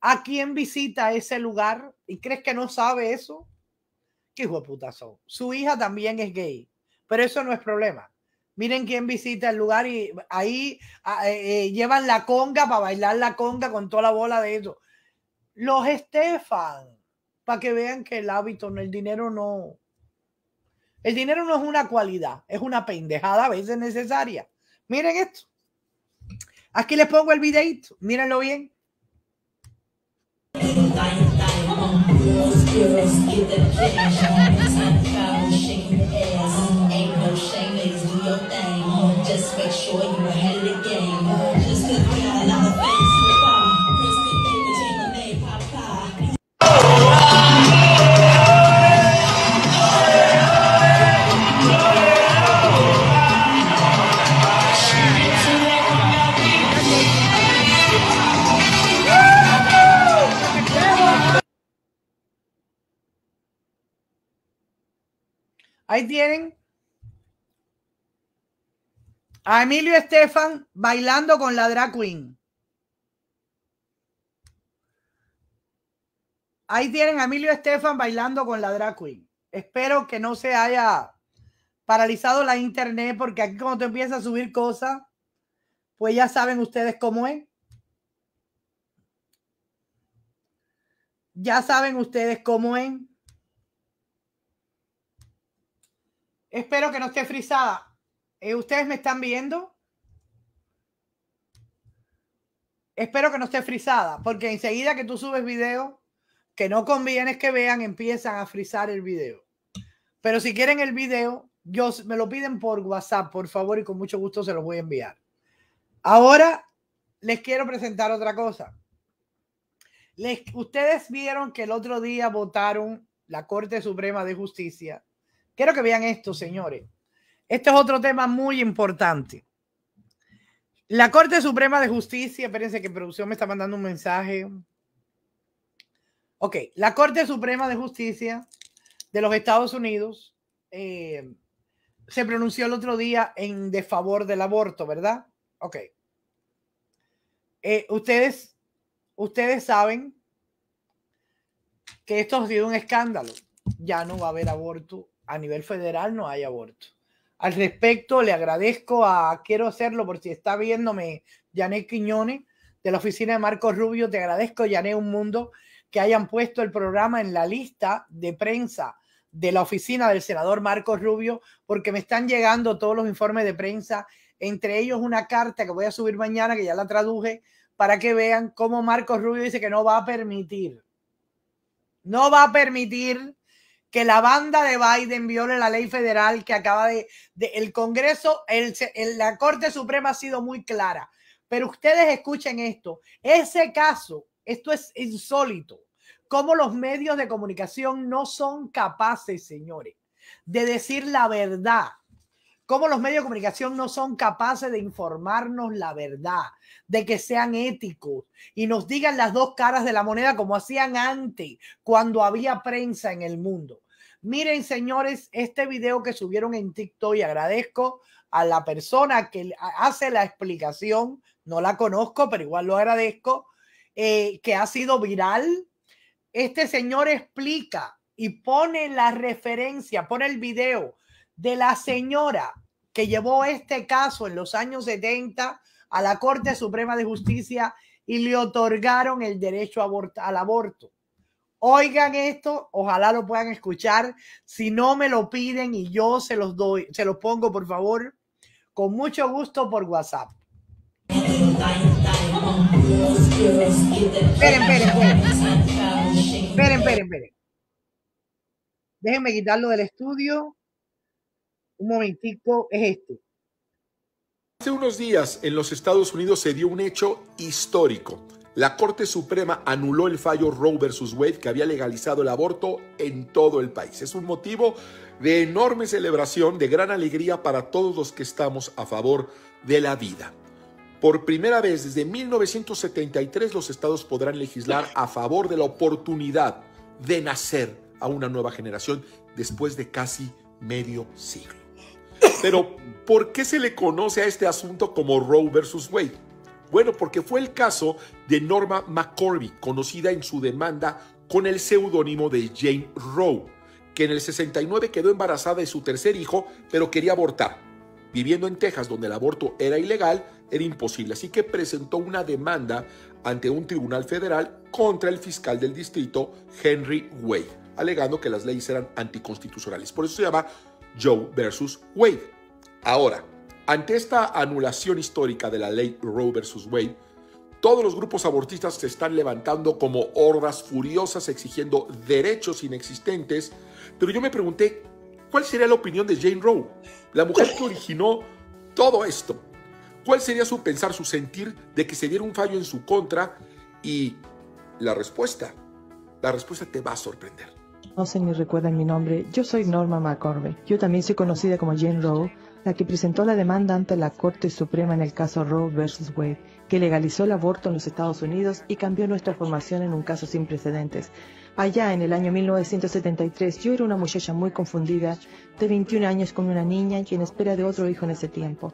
Speaker 1: a quién visita ese lugar y crees que no sabe eso. Qué hijo de puta Su hija también es gay pero eso no es problema. Miren quién visita el lugar y ahí ah, eh, eh, llevan la conga para bailar la conga con toda la bola de eso. Los Estefan, para que vean que el hábito, el dinero no. El dinero no es una cualidad, es una pendejada a veces necesaria. Miren esto. Aquí les pongo el videito, mírenlo bien. sure you ahead of the game. Just cause we got a lot of things to buy. Prince could A Emilio Estefan bailando con la drag queen. Ahí tienen a Emilio Estefan bailando con la drag queen. Espero que no se haya paralizado la internet porque aquí cuando te empieza a subir cosas, pues ya saben ustedes cómo es. Ya saben ustedes cómo es. Espero que no esté frisada. Eh, ¿Ustedes me están viendo? Espero que no esté frisada, porque enseguida que tú subes video, que no conviene que vean, empiezan a frisar el video. Pero si quieren el video, yo, me lo piden por WhatsApp, por favor, y con mucho gusto se los voy a enviar. Ahora les quiero presentar otra cosa. ustedes vieron que el otro día votaron la Corte Suprema de Justicia. Quiero que vean esto, señores. Este es otro tema muy importante. La Corte Suprema de Justicia, espérense que producción me está mandando un mensaje. Ok, la Corte Suprema de Justicia de los Estados Unidos eh, se pronunció el otro día en favor del aborto, ¿verdad? Ok. Eh, ustedes, ustedes saben que esto ha sido un escándalo. Ya no va a haber aborto. A nivel federal no hay aborto al respecto. Le agradezco a Quiero hacerlo por si está viéndome Yané Quiñones de la oficina de Marcos Rubio. Te agradezco, Janet, un mundo que hayan puesto el programa en la lista de prensa de la oficina del senador Marcos Rubio, porque me están llegando todos los informes de prensa, entre ellos una carta que voy a subir mañana, que ya la traduje, para que vean cómo Marcos Rubio dice que no va a permitir, no va a permitir que la banda de Biden viole la ley federal que acaba de, el Congreso, la Corte Suprema ha sido muy clara. Pero ustedes escuchen esto, ese caso, esto es insólito, cómo los medios de comunicación no son capaces, señores, de decir la verdad cómo los medios de comunicación no son capaces de informarnos la verdad, de que sean éticos y nos digan las dos caras de la moneda como hacían antes, cuando había prensa en el mundo. Miren, señores, este video que subieron en TikTok y agradezco a la persona que hace la explicación, no la conozco, pero igual lo agradezco, eh, que ha sido viral. Este señor explica y pone la referencia, pone el video de la señora que llevó este caso en los años 70 a la Corte Suprema de Justicia y le otorgaron el derecho al aborto. Oigan esto, ojalá lo puedan escuchar. Si no me lo piden y yo se los doy, se los pongo por favor, con mucho gusto por WhatsApp. Esperen,
Speaker 2: esperen, esperen. Esperen, esperen, esperen.
Speaker 1: Déjenme quitarlo del estudio un momentico, es este.
Speaker 3: Hace unos días en los Estados Unidos se dio un hecho histórico. La Corte Suprema anuló el fallo Roe versus Wade que había legalizado el aborto en todo el país. Es un motivo de enorme celebración, de gran alegría para todos los que estamos a favor de la vida. Por primera vez desde 1973 los estados podrán legislar a favor de la oportunidad de nacer a una nueva generación después de casi medio siglo. Pero, ¿por qué se le conoce a este asunto como Roe versus Wade? Bueno, porque fue el caso de Norma McCorvey, conocida en su demanda con el seudónimo de Jane Roe, que en el 69 quedó embarazada de su tercer hijo, pero quería abortar. Viviendo en Texas, donde el aborto era ilegal, era imposible, así que presentó una demanda ante un tribunal federal contra el fiscal del distrito, Henry Wade, alegando que las leyes eran anticonstitucionales. Por eso se llama Joe versus Wade. Ahora, ante esta anulación histórica de la ley Roe versus Wade, todos los grupos abortistas se están levantando como hordas furiosas exigiendo derechos inexistentes, pero yo me pregunté, ¿cuál sería la opinión de Jane Roe, la mujer que originó todo esto? ¿Cuál sería su pensar, su sentir de que se diera un fallo en su contra? Y la respuesta, la respuesta te va a sorprender.
Speaker 1: No sé ni recuerdan mi nombre, yo soy Norma McCormick. Yo también soy conocida como Jane Roe, la que presentó la demanda ante la Corte Suprema en el caso Roe vs. Wade, que legalizó el aborto en los Estados Unidos y cambió nuestra formación en un caso sin precedentes. Allá en el año 1973 yo era una muchacha muy confundida, de 21 años con una niña y en espera de otro hijo en ese tiempo.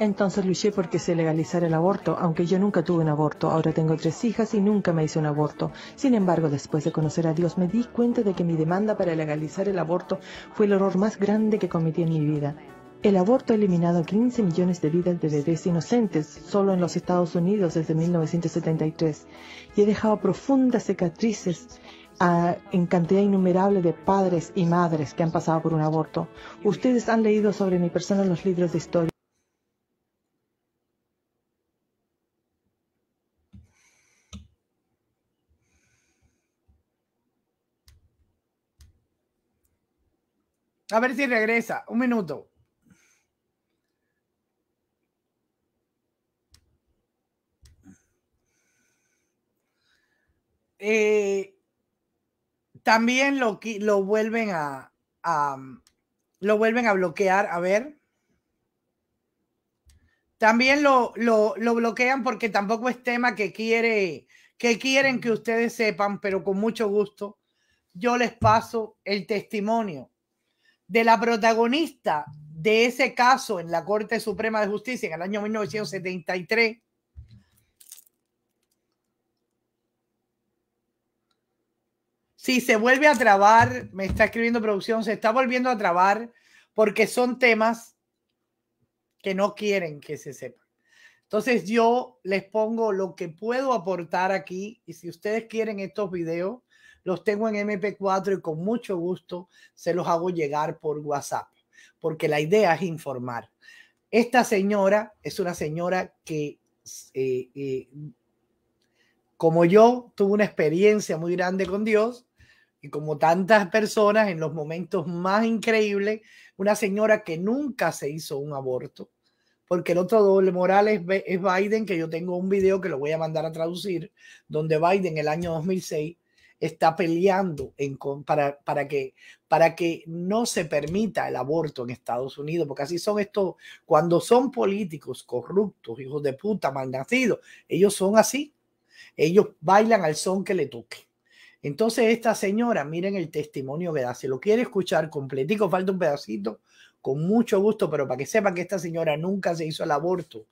Speaker 1: Entonces luché porque se legalizara el aborto, aunque yo nunca tuve un aborto. Ahora tengo tres hijas y nunca me hice un aborto. Sin embargo, después de conocer a Dios, me di cuenta de que mi demanda para legalizar el aborto fue el horror más grande que cometí en mi vida. El aborto ha eliminado 15 millones de vidas de bebés inocentes solo en los Estados Unidos desde 1973 y he dejado profundas cicatrices ah, en cantidad innumerable de padres y madres que han pasado por un aborto. Ustedes han leído sobre mi persona en los libros de historia. A ver si regresa. Un minuto. Eh, también lo, lo vuelven a, lo vuelven a bloquear. A ver. También lo, lo bloquean porque tampoco es tema que quiere que quieren que ustedes sepan, pero con mucho gusto yo les paso el testimonio de la protagonista de ese caso en la Corte Suprema de Justicia en el año 1973. Sí, se vuelve a trabar, me está escribiendo producción, se está volviendo a trabar porque son temas que no quieren que se sepan. Entonces yo les pongo lo que puedo aportar aquí y si ustedes quieren estos videos, los tengo en MP4 y con mucho gusto se los hago llegar por WhatsApp, porque la idea es informar. Esta señora es una señora que, eh, eh, como yo, tuvo una experiencia muy grande con Dios y como tantas personas en los momentos más increíbles, una señora que nunca se hizo un aborto, porque el otro doble moral es, es Biden, que yo tengo un video que lo voy a mandar a traducir, donde Biden el año 2006 está peleando en para, que, para que no se permita el aborto en Estados Unidos, porque así son estos, cuando son políticos corruptos, hijos de puta, malnacidos, ellos son así, ellos bailan al son que le toque. Entonces esta señora, miren el testimonio que da, si lo quiere escuchar completico, falta un pedacito, con mucho gusto, pero para que sepan que esta señora nunca se hizo el aborto,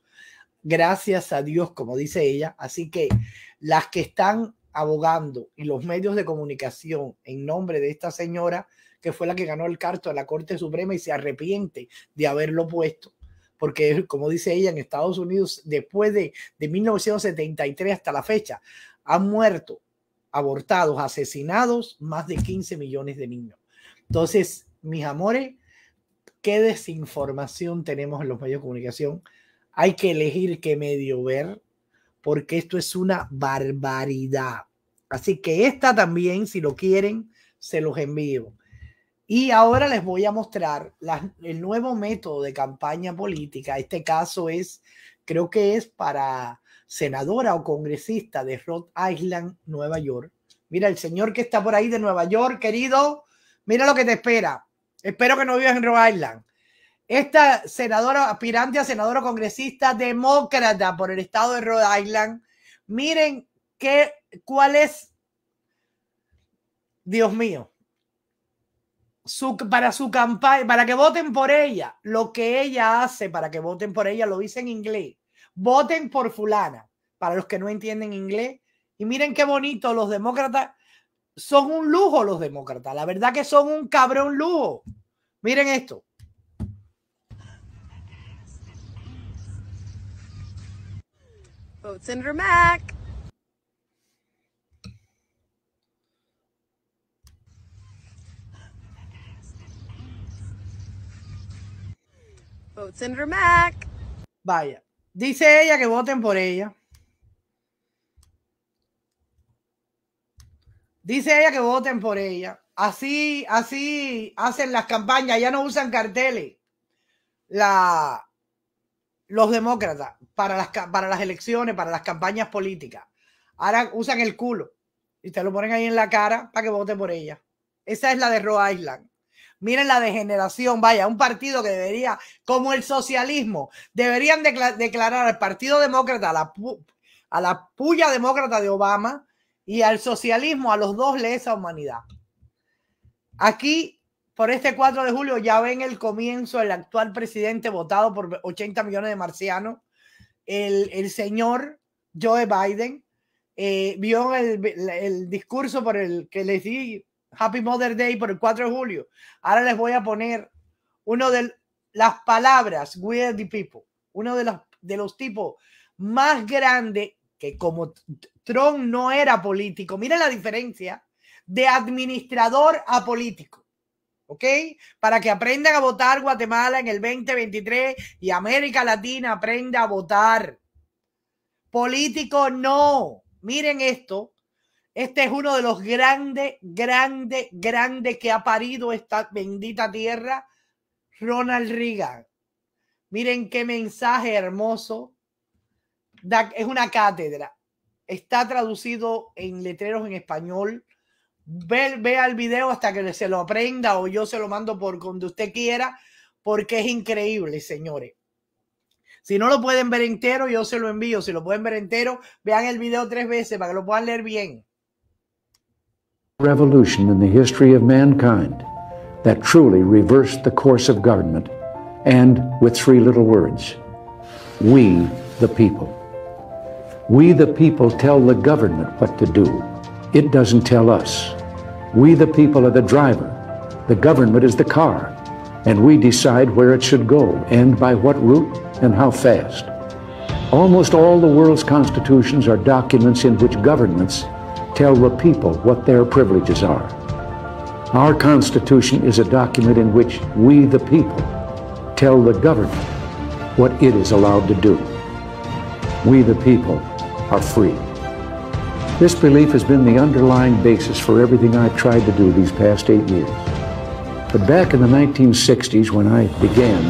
Speaker 1: gracias a Dios, como dice ella. Así que las que están abogando y los medios de comunicación en nombre de esta señora que fue la que ganó el carto de la Corte Suprema y se arrepiente de haberlo puesto. Porque, como dice ella, en Estados Unidos, después de, de 1973 hasta la fecha, han muerto, abortados, asesinados más de 15 millones de niños. Entonces, mis amores, qué desinformación tenemos en los medios de comunicación. Hay que elegir qué medio ver, porque esto es una barbaridad. Así que esta también, si lo quieren, se los envío. Y ahora les voy a mostrar el nuevo método de campaña política. Este caso es, creo que es para senadora o congresista de Rhode Island, Nueva York. Mira, el señor que está por ahí de Nueva York, querido, mira lo que te espera. Espero que no vivas en Rhode Island. Esta senadora, aspirante a senadora congresista demócrata por el estado de Rhode Island, miren qué, cuál es, Dios mío, para su campaña, para que voten por ella, lo que ella hace para que voten por ella, lo dice en inglés. Voten por fulana, para los que no entienden inglés. Y miren qué bonito, los demócratas son un lujo los demócratas. La verdad que son un cabrón lujo. Miren
Speaker 2: esto. Vote Senator Mac.
Speaker 1: Vote Senator Mac. Vaya, dice ella que voten por ella. Dice ella que voten por ella. Así, así hacen las campañas, ya no usan carteles. La, los demócratas para las, para las elecciones, para las campañas políticas, ahora usan el culo y te lo ponen ahí en la cara para que vote por ella. Esa es la de Rhode Island. Miren la degeneración, vaya, un partido que debería, como el socialismo, deberían declarar al Partido Demócrata, a la, a la puya demócrata de Obama y al socialismo, a los dos lees a humanidad. Aquí por este 4 de julio ya ven el comienzo del actual presidente votado por 80 millones de marcianos, el, el señor Joe Biden. Eh, vio el, el, discurso por el que les di Happy Mother Day por el 4 de julio. Ahora les voy a poner uno de las palabras, We the People, uno de los, de los tipos más grandes que como Trump no era político, miren la diferencia de administrador a político. ¿ok? Para que aprendan a votar Guatemala en el 2023 y América Latina aprenda a votar. Político no. Miren esto. Este es uno de los grandes, grandes, grandes que ha parido esta bendita tierra, Ronald Reagan. Miren qué mensaje hermoso. es una cátedra. Está traducido en letreros en español vea el video hasta que se lo aprenda o yo se lo mando por donde usted quiera, porque es increíble, señores. Si no lo pueden ver entero, yo se lo envío. Si lo pueden ver entero, vean el video tres veces para que lo puedan leer bien.
Speaker 2: Revolution in the history of mankind that truly reversed the course of government and with three little words. We the people. We the people tell the government what to do. It doesn't tell us. We, the people, are the driver. The government is the car. And we decide where it should go and by what route and how fast. Almost all the world's constitutions are documents in which governments tell the people what their privileges are. Our Constitution is a document in which we, the people, tell the government what it is allowed to do. We, the people, are free. This belief has been the underlying basis for everything I've tried to do these past eight years. But back in the 1960s, when I began,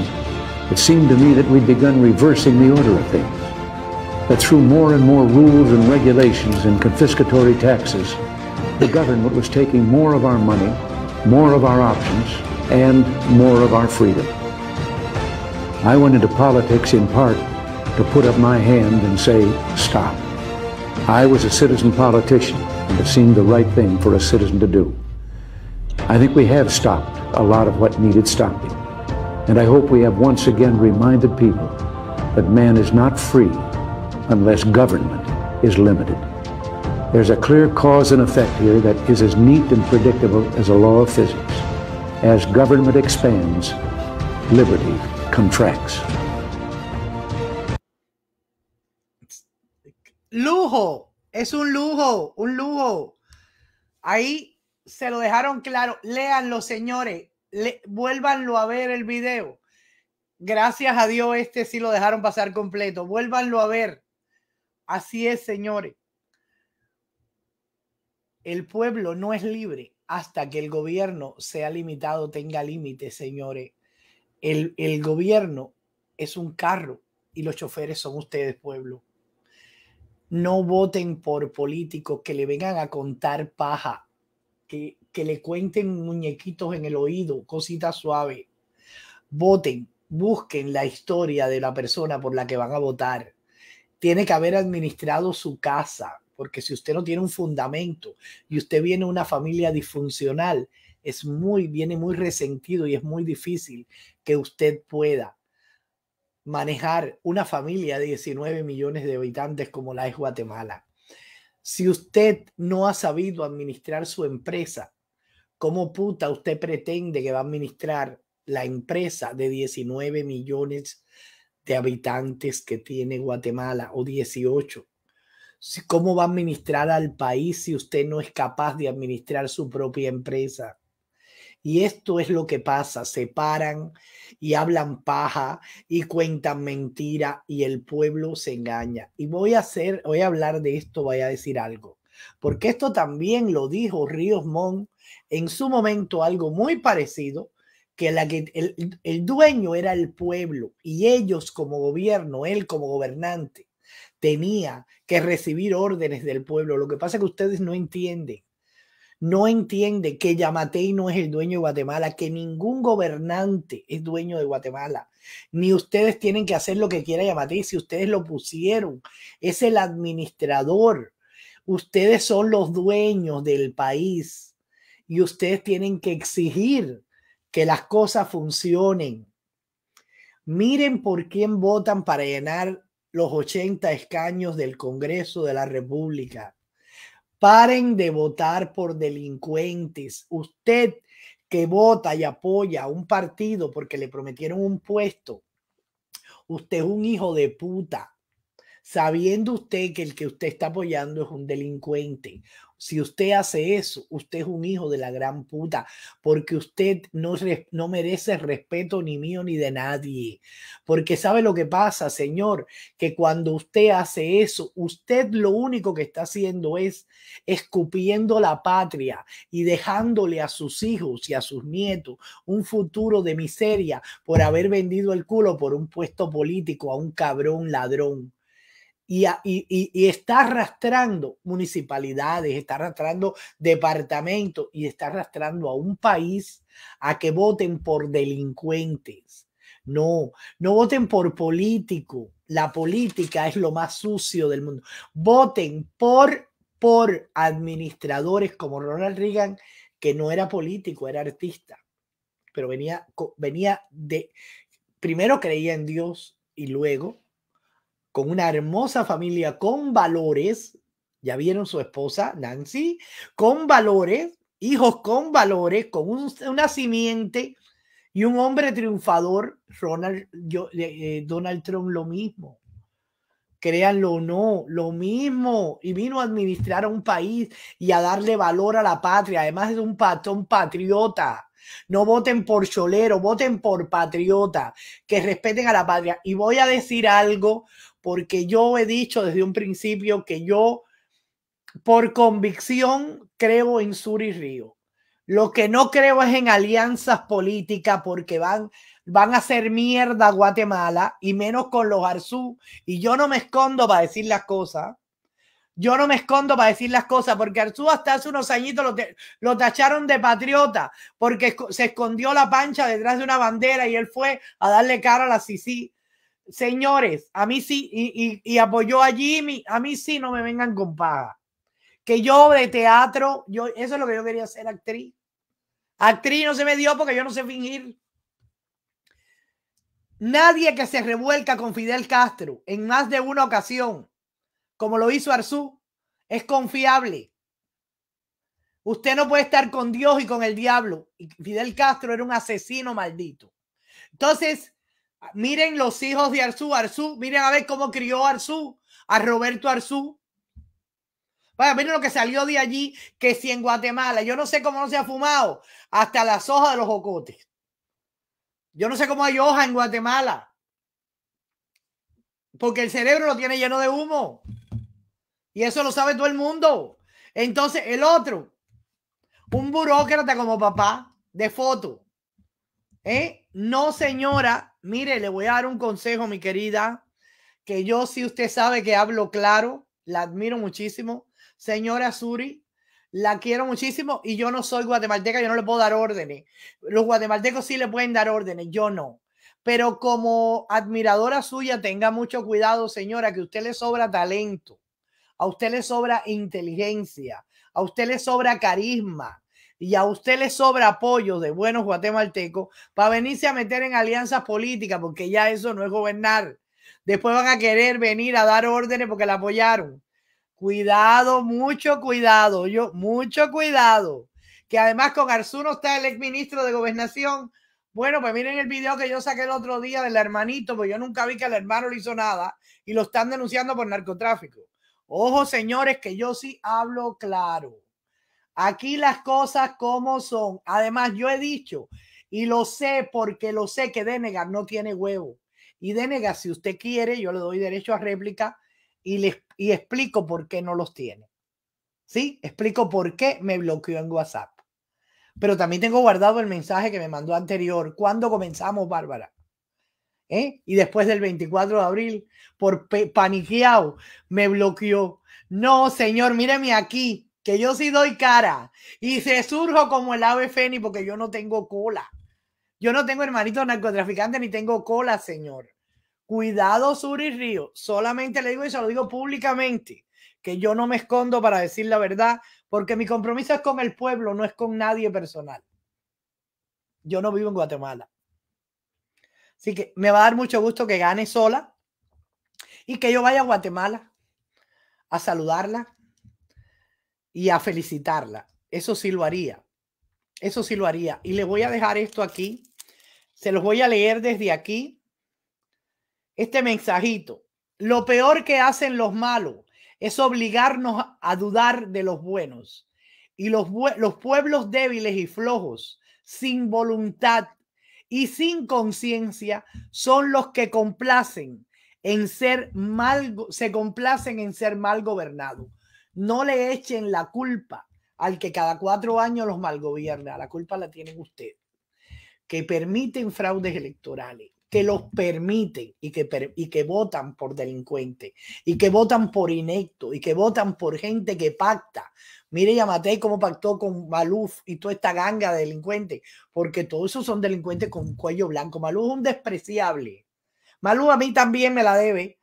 Speaker 2: it seemed to me that we'd begun reversing the order of things. That through more and more rules and regulations and confiscatory taxes, the government was taking more of our money, more of our options, and more of our freedom. I went into politics in part to put up my hand and say, stop. I was a citizen politician and it seemed the right thing for a citizen to do. I think we have stopped a lot of what needed stopping. And I hope we have once again reminded people that man is not free unless government is limited. There's a clear cause and effect here that is as neat and predictable as a law of physics. As government expands, liberty contracts.
Speaker 1: es un lujo, un lujo. Ahí se lo dejaron claro. Leanlo, señores, vuélvanlo a ver el video. Gracias a Dios, este sí lo dejaron pasar completo. Vuélvanlo a ver. Así es, señores. El pueblo no es libre hasta que el gobierno sea limitado, tenga límites, señores. El, el gobierno es un carro y los choferes son ustedes, pueblo no voten por políticos que le vengan a contar paja, que, que le cuenten muñequitos en el oído, cositas suaves. Voten, busquen la historia de la persona por la que van a votar. Tiene que haber administrado su casa, porque si usted no tiene un fundamento y usted viene de una familia disfuncional, es muy, viene muy resentido y es muy difícil que usted pueda manejar una familia de 19 millones de habitantes como la es Guatemala. Si usted no ha sabido administrar su empresa, ¿cómo puta usted pretende que va a administrar la empresa de 19 millones de habitantes que tiene Guatemala o 18? ¿Cómo va a administrar al país si usted no es capaz de administrar su propia empresa? Y esto es lo que pasa, se paran y hablan paja y cuentan mentira y el pueblo se engaña. Y voy a hacer, voy a hablar de esto, voy a decir algo, porque esto también lo dijo Ríos Mon en su momento algo muy parecido, que, la que el, el dueño era el pueblo y ellos como gobierno, él como gobernante, tenía que recibir órdenes del pueblo. Lo que pasa es que ustedes no entienden no entiende que Yamatei no es el dueño de Guatemala, que ningún gobernante es dueño de Guatemala. Ni ustedes tienen que hacer lo que quiera Yamatei si ustedes lo pusieron. Es el administrador. Ustedes son los dueños del país y ustedes tienen que exigir que las cosas funcionen. Miren por quién votan para llenar los 80 escaños del Congreso de la República. Paren de votar por delincuentes. Usted que vota y apoya a un partido porque le prometieron un puesto, usted es un hijo de puta sabiendo usted que el que usted está apoyando es un delincuente. Si usted hace eso, usted es un hijo de la gran puta, porque usted no, no merece respeto ni mío ni de nadie. Porque sabe lo que pasa, señor, que cuando usted hace eso, usted lo único que está haciendo es escupiendo la patria y dejándole a sus hijos y a sus nietos un futuro de miseria por haber vendido el culo por un puesto político a un cabrón ladrón y, está arrastrando municipalidades, está arrastrando departamentos y está arrastrando a un país a que voten por delincuentes. No, no voten por político. La política es lo más sucio del mundo. Voten por, por administradores como Ronald Reagan, que no era político, era artista, pero venía, venía de, primero creía en Dios y luego con una hermosa familia con valores. Ya vieron su esposa, Nancy, con valores, hijos con valores, con una simiente y un hombre triunfador, Ronald, eh, eh, Donald Trump, lo mismo. Créanlo o no, lo mismo. Y vino a administrar a un país y a darle valor a la patria. Además es un patrón patriota. No voten por cholero, voten por patriota, que respeten a la patria. Y voy a decir algo porque yo he dicho desde un principio que yo por convicción creo en Sur y Río. Lo que no creo es en alianzas políticas porque van, van a hacer mierda Guatemala y menos con los Arzú. Y yo no me escondo para decir las cosas. Yo no me escondo para decir las cosas, porque Arzú hasta hace unos añitos lo, lo, tacharon de patriota, porque se escondió la pancha detrás de una bandera y él fue a darle cara a la Sisi. Señores, a mí sí, y, apoyó a Jimmy, a mí sí no me vengan con paga. Que yo de teatro, yo, eso es lo que yo quería ser actriz. Actriz no se me dio porque yo no sé fingir. Nadie que se revuelca con Fidel Castro en más de una ocasión, como lo hizo Arzú, es confiable. Usted no puede estar con Dios y con el diablo. Fidel Castro era un asesino maldito. Entonces, Ah, miren los hijos de Arzú, Arzú, miren a ver cómo crió Arzú, a Roberto Arzú. Vaya, miren lo que salió de allí, que si en Guatemala, yo no sé cómo no se ha fumado hasta las hojas de los jocotes. Yo no sé cómo hay hojas en Guatemala. Porque el cerebro lo tiene lleno de humo. Y eso lo sabe todo el mundo. Entonces, el otro, un burócrata como papá, de foto. ¿Eh? No, señora, Mire, le voy a dar un consejo, mi querida, que yo si usted sabe que hablo claro, la admiro muchísimo. Señora Suri, la quiero muchísimo y yo no soy guatemalteca, yo no le puedo dar órdenes. Los guatemaltecos sí le pueden dar órdenes, yo no. Pero como admiradora suya, tenga mucho cuidado, señora, que a usted le sobra talento, a usted le sobra inteligencia, a usted le sobra carisma, y a usted le sobra apoyo de buenos guatemaltecos para venirse a meter en alianzas políticas, porque ya eso no es gobernar. Después van a querer venir a dar órdenes porque la apoyaron. Cuidado, mucho cuidado, yo, mucho cuidado. Que además con Arzuno está el exministro de Gobernación. Bueno, pues miren el video que yo saqué el otro día del hermanito, porque yo nunca vi que el hermano le hizo nada y lo están denunciando por narcotráfico. Ojo, señores, que yo sí hablo claro. Aquí las cosas como son. Además, yo he dicho, y lo sé porque lo sé que Denegar no tiene huevo. Y Denegar, si usted quiere, yo le doy derecho a réplica y, le, y explico por qué no los tiene. ¿Sí? Explico por qué me bloqueó en WhatsApp. Pero también tengo guardado el mensaje que me mandó anterior. ¿Cuándo comenzamos, Bárbara? ¿Eh? Y después del 24 de abril, por paniqueado, me bloqueó. No, señor, míreme aquí que yo sí doy cara y se surjo como el ave Feni porque yo no tengo cola. Yo no tengo hermanito narcotraficante ni tengo cola, señor. Cuidado, Sur y Río. Solamente le digo y se lo digo públicamente, que yo no me escondo para decir la verdad, porque mi compromiso es con el pueblo, no es con nadie personal. Yo no vivo en Guatemala. Así que me va a dar mucho gusto que gane sola y que yo vaya a Guatemala a saludarla, y a felicitarla. Eso sí lo haría. Eso sí lo haría. Y le voy a dejar esto aquí. Se los voy a leer desde aquí. Este mensajito. Lo peor que hacen los malos es obligarnos a dudar de los buenos. Y los, los pueblos débiles y flojos, sin voluntad y sin conciencia, son los que complacen en ser mal, se complacen en ser mal gobernados. No le echen la culpa al que cada cuatro años los malgobierna. La culpa la tienen ustedes. Que permiten fraudes electorales, que los permiten y que, y que votan por delincuentes, y que votan por inectos, y que votan por gente que pacta. Mire, Yamate cómo pactó con Maluf y toda esta ganga de delincuentes, porque todos esos son delincuentes con cuello blanco. Maluf es un despreciable. Maluf a mí también me la debe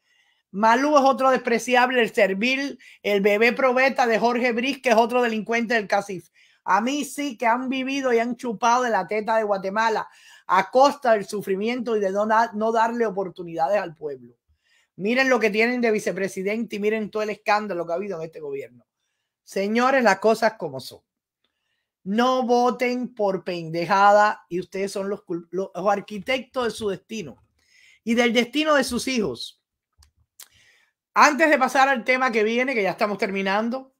Speaker 1: Malú es otro despreciable, el Servil, el bebé probeta de Jorge Briz, que es otro delincuente del CACIF. A mí sí que han vivido y han chupado de la teta de Guatemala a costa del sufrimiento y de no, darle oportunidades al pueblo. Miren lo que tienen de vicepresidente y miren todo el escándalo que ha habido en este gobierno. Señores, las cosas como son. No voten por pendejada y ustedes son los arquitectos de su destino y del destino de sus hijos. Antes de pasar al tema que viene, que ya estamos terminando,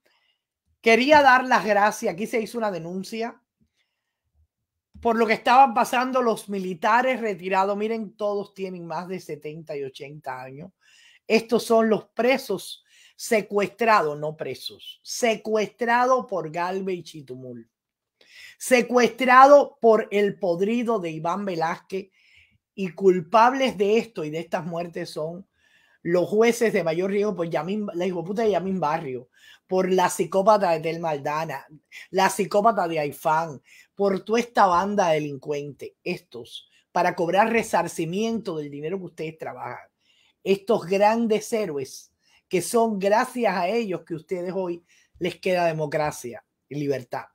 Speaker 1: quería dar las gracias. Aquí se hizo una denuncia por lo que estaban pasando los militares retirados. Miren, todos tienen más de 70 y 80 años. Estos son los presos secuestrados, no presos, secuestrados por Galve y Chitumul, secuestrado por el podrido de Iván Velázquez y culpables de esto y de estas muertes son los jueces de mayor riesgo por pues Yamin, la hijo de Yamin Barrio, por la psicópata de Tel Maldana, la psicópata de Aifán, por toda esta banda delincuente, estos, para cobrar resarcimiento del dinero que ustedes trabajan. Estos grandes héroes que son gracias a ellos que ustedes hoy les queda democracia y libertad.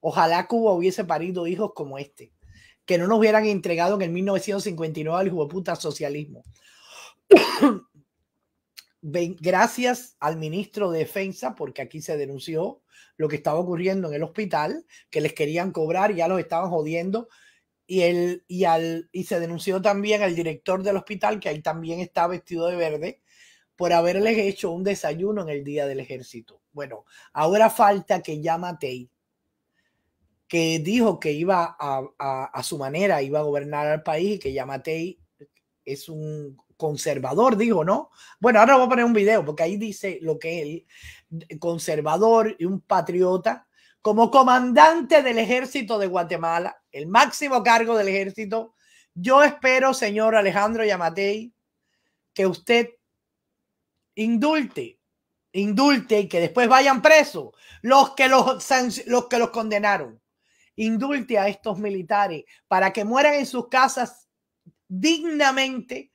Speaker 1: Ojalá Cuba hubiese parido hijos como este, que no nos hubieran entregado en el 1959 al hijo puta socialismo gracias al ministro de Defensa, porque aquí se denunció lo que estaba ocurriendo en el hospital, que les querían cobrar, y ya los estaban jodiendo, y, y, al, y se denunció también al director del hospital, que ahí también está vestido de verde, por haberles hecho un desayuno en el Día del Ejército. Bueno, ahora falta que ya que dijo que iba a, su manera, iba a gobernar al país, y que ya es un conservador, digo, ¿no? Bueno, ahora voy a poner un video porque ahí dice lo que el conservador y un patriota. Como comandante del ejército de Guatemala, el máximo cargo del ejército, yo espero, señor Alejandro Yamatei, que usted indulte, indulte y que después vayan presos los que los, los, que los condenaron. Indulte a estos militares para que mueran en sus casas dignamente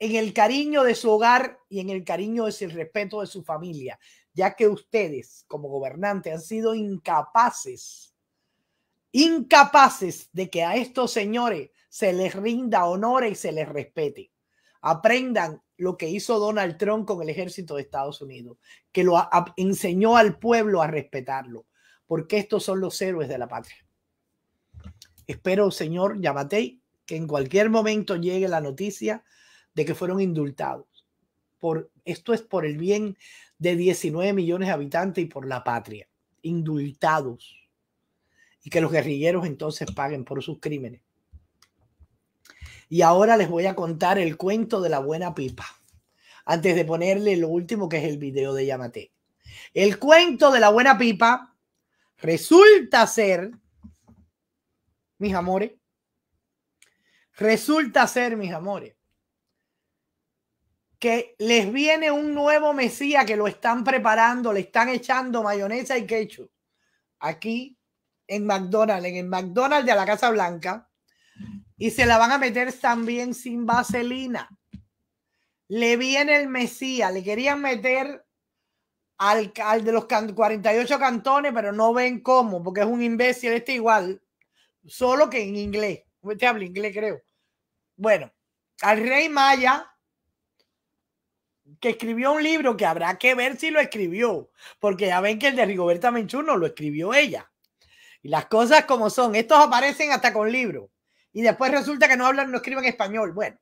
Speaker 1: en el cariño de su hogar y en el cariño es el respeto de su familia, ya que ustedes como gobernantes han sido incapaces, incapaces de que a estos señores se les rinda honor y se les respete. Aprendan lo que hizo Donald Trump con el ejército de Estados Unidos, que lo enseñó al pueblo a respetarlo, porque estos son los héroes de la patria. Espero, señor Yamatei, que en cualquier momento llegue la noticia que fueron indultados. Por, esto es por el bien de 19 millones de habitantes y por la patria. Indultados. Y que los guerrilleros entonces paguen por sus crímenes. Y ahora les voy a contar el cuento de la buena pipa. Antes de ponerle lo último que es el video de Yamate. El cuento de la buena pipa resulta ser, mis amores, resulta ser, mis amores, que les viene un nuevo Mesías que lo están preparando, le están echando mayonesa y ketchup. Aquí en McDonald's, en el McDonald's de la Casa Blanca, y se la van a meter también sin vaselina. Le viene el Mesías, le querían meter al, al, de los 48 cantones, pero no ven cómo, porque es un imbécil, este igual, solo que en inglés. Usted habla inglés, creo. Bueno, al rey Maya que escribió un libro que habrá que ver si lo escribió, porque ya ven que el de Rigoberta Menchú no lo escribió ella. Y las cosas como son, estos aparecen hasta con libros Y después resulta que no hablan, no escriben español. Bueno,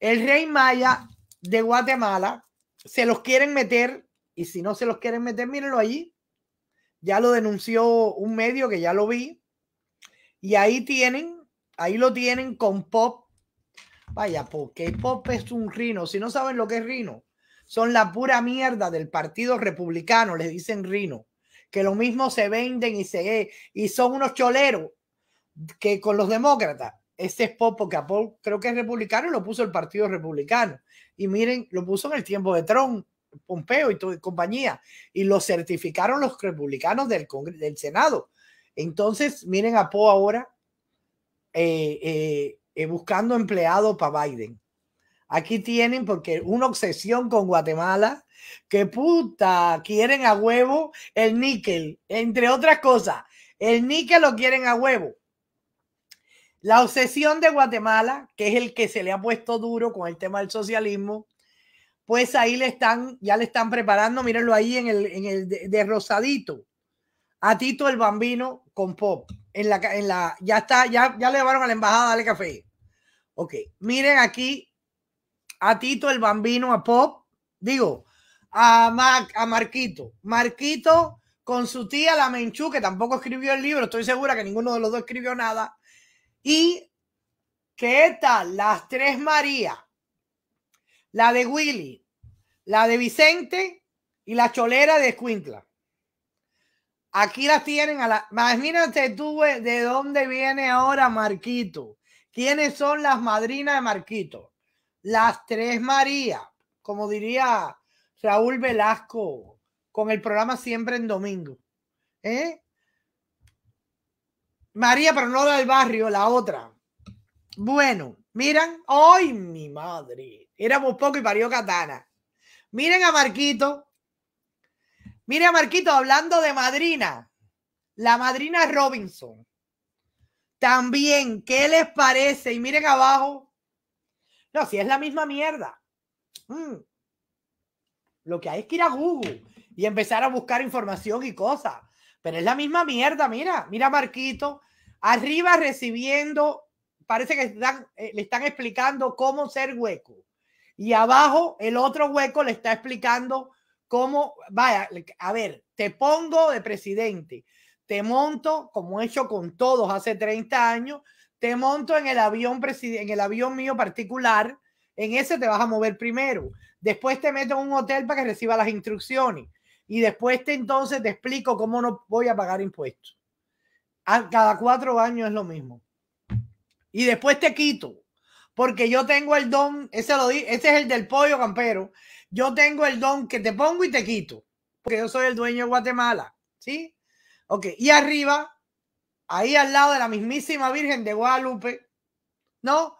Speaker 1: el rey maya de Guatemala se los quieren meter, y si no se los quieren meter, mírenlo allí. Ya lo denunció un medio que ya lo vi. Y ahí tienen, ahí lo tienen con Pop Vaya, porque Pop es un rino. Si no saben lo que es rino, son la pura mierda del Partido Republicano, les dicen rino. Que lo mismo se venden y se y son unos choleros que con los demócratas. Ese es Pop, porque a creo que es republicano y lo puso el Partido Republicano. Y miren, lo puso en el tiempo de Trump, Pompeo y, compañía. Y lo certificaron los republicanos del, del Senado. Entonces, miren a Pop ahora. eh, eh eh, buscando empleados para Biden. Aquí tienen, porque una obsesión con Guatemala, que puta, quieren a huevo el níquel, entre otras cosas. El níquel lo quieren a huevo. La obsesión de Guatemala, que es el que se le ha puesto duro con el tema del socialismo, pues ahí le están, ya le están preparando, mírenlo ahí en el, de, de rosadito, a Tito el Bambino con Pop en la, en la, ya está, ya, ya le llevaron a la embajada, dale café. Ok, miren aquí a Tito el Bambino, a Pop, digo, a, a Marquito. Marquito con su tía, la Menchu, que tampoco escribió el libro, estoy segura que ninguno de los dos escribió nada. Y, que están Las tres María, la de Willy, la de Vicente y la cholera de Escuintla. Aquí las tienen a la. Imagínate tú eh, de dónde viene ahora Marquito. ¿Quiénes son las madrinas de Marquito? Las tres María, como diría Raúl Velasco con el programa siempre en domingo. ¿eh? María, pero no la del barrio, la otra. Bueno, miran, ¡ay, mi madre! Éramos poco y parió Katana. Miren a Marquito Mira, Marquito, hablando de madrina, la madrina Robinson. También, ¿qué les parece? Y miren abajo. No, si es la misma mierda. Mm. Lo que hay es que ir a Google y empezar a buscar información y cosas. Pero es la misma mierda, mira, mira Marquito. Arriba recibiendo, parece que eh, le están explicando cómo ser hueco. Y abajo el otro hueco le está explicando cómo, vaya, a ver, te pongo de presidente, te monto, como he hecho con todos hace 30 años, te monto en el avión, en el avión mío particular, en ese te vas a mover primero, después te meto en un hotel para que reciba las instrucciones y después te entonces te explico cómo no voy a pagar impuestos. Ah, cada cuatro años es lo mismo. Y después te quito, porque yo tengo el don, ese, lo ese es el del pollo campero, yo tengo el don que te pongo y te quito, porque yo soy el dueño de Guatemala, ¿sí? Ok, y arriba, ahí al lado de la mismísima Virgen de Guadalupe, ¿no?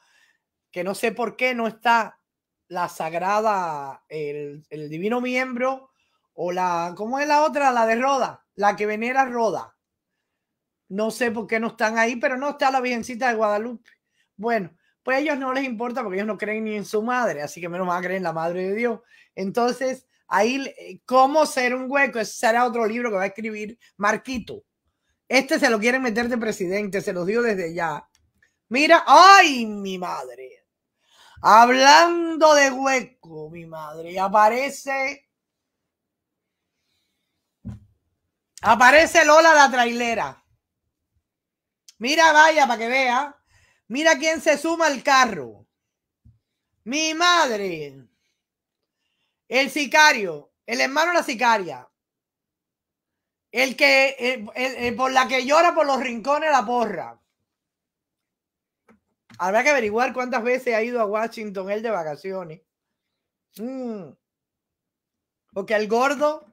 Speaker 1: Que no sé por qué no está la sagrada, el, divino miembro, o la, ¿cómo es la otra? La de Roda, la que venera Roda. No sé por qué no están ahí, pero no está la Virgencita de Guadalupe. Bueno, pues a ellos no les importa porque ellos no creen ni en su madre, así que menos van a creer en la madre de Dios. Entonces, ahí, eh, ¿cómo ser un hueco? Ese será otro libro que va a escribir Marquito. Este se lo quieren meter de presidente, se los dio desde ya. Mira, ay, mi madre. Hablando de hueco, mi madre, aparece. Aparece Lola la trailera. Mira, vaya, para que vea. Mira quién se suma al carro. Mi madre. El sicario. El hermano de la sicaria. El que por la que llora por los rincones la porra. Habrá que averiguar cuántas veces ha ido a Washington él de vacaciones. Mm. Porque el gordo,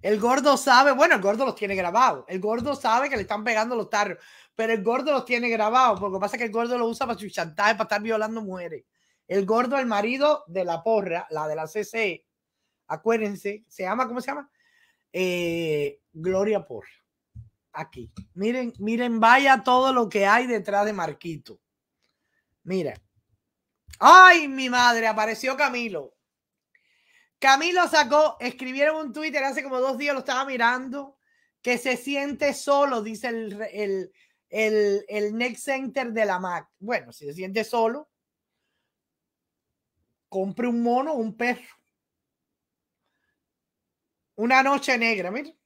Speaker 1: el gordo sabe, bueno, el gordo los tiene grabados. El gordo sabe que le están pegando los tarros pero el gordo los tiene grabados. Porque pasa que el gordo lo usa para su chantaje, para estar violando mujeres. El gordo, el marido de la porra, la de la CC, acuérdense, se llama, ¿cómo se llama? Eh, Gloria Porra. Aquí. Miren, miren, vaya todo lo que hay detrás de Marquito. Mira. ¡Ay, mi madre! Apareció Camilo. Camilo sacó, escribieron un Twitter hace como dos días, lo estaba mirando, que se siente solo, dice el el, Next Center de la Mac. Bueno, si se siente solo, compre un mono un perro. Una noche negra, mire.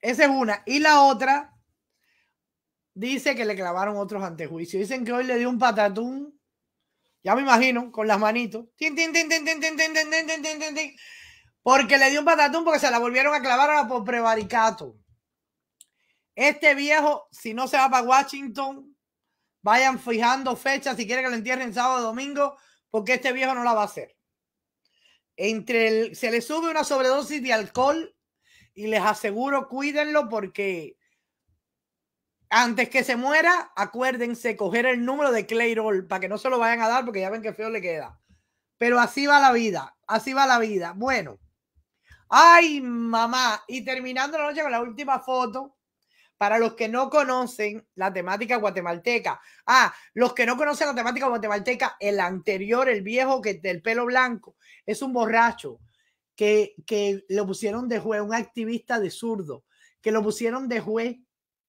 Speaker 1: Esa es una. Y la otra dice que le clavaron otros antejuicios. Dicen que hoy le dio un patatún. Ya me imagino, con las manitos. Porque le dio un patatún porque se la volvieron a clavar por prevaricato. Este viejo, si no se va para Washington, vayan fijando fechas si quiere que lo entierren sábado o domingo, porque este viejo no la va a hacer. Entre se le sube una sobredosis de alcohol y les aseguro, cuídenlo porque antes que se muera, acuérdense coger el número de Clayroll para que no se lo vayan a dar porque ya ven qué feo le queda. Pero así va la vida, así va la vida. Bueno, ay mamá, y terminando la noche con la última foto para los que no conocen la temática guatemalteca. Ah, los que no conocen la temática guatemalteca, el anterior, el viejo que del pelo blanco, es un borracho que, que lo pusieron de juez, un activista de zurdo, que lo pusieron de juez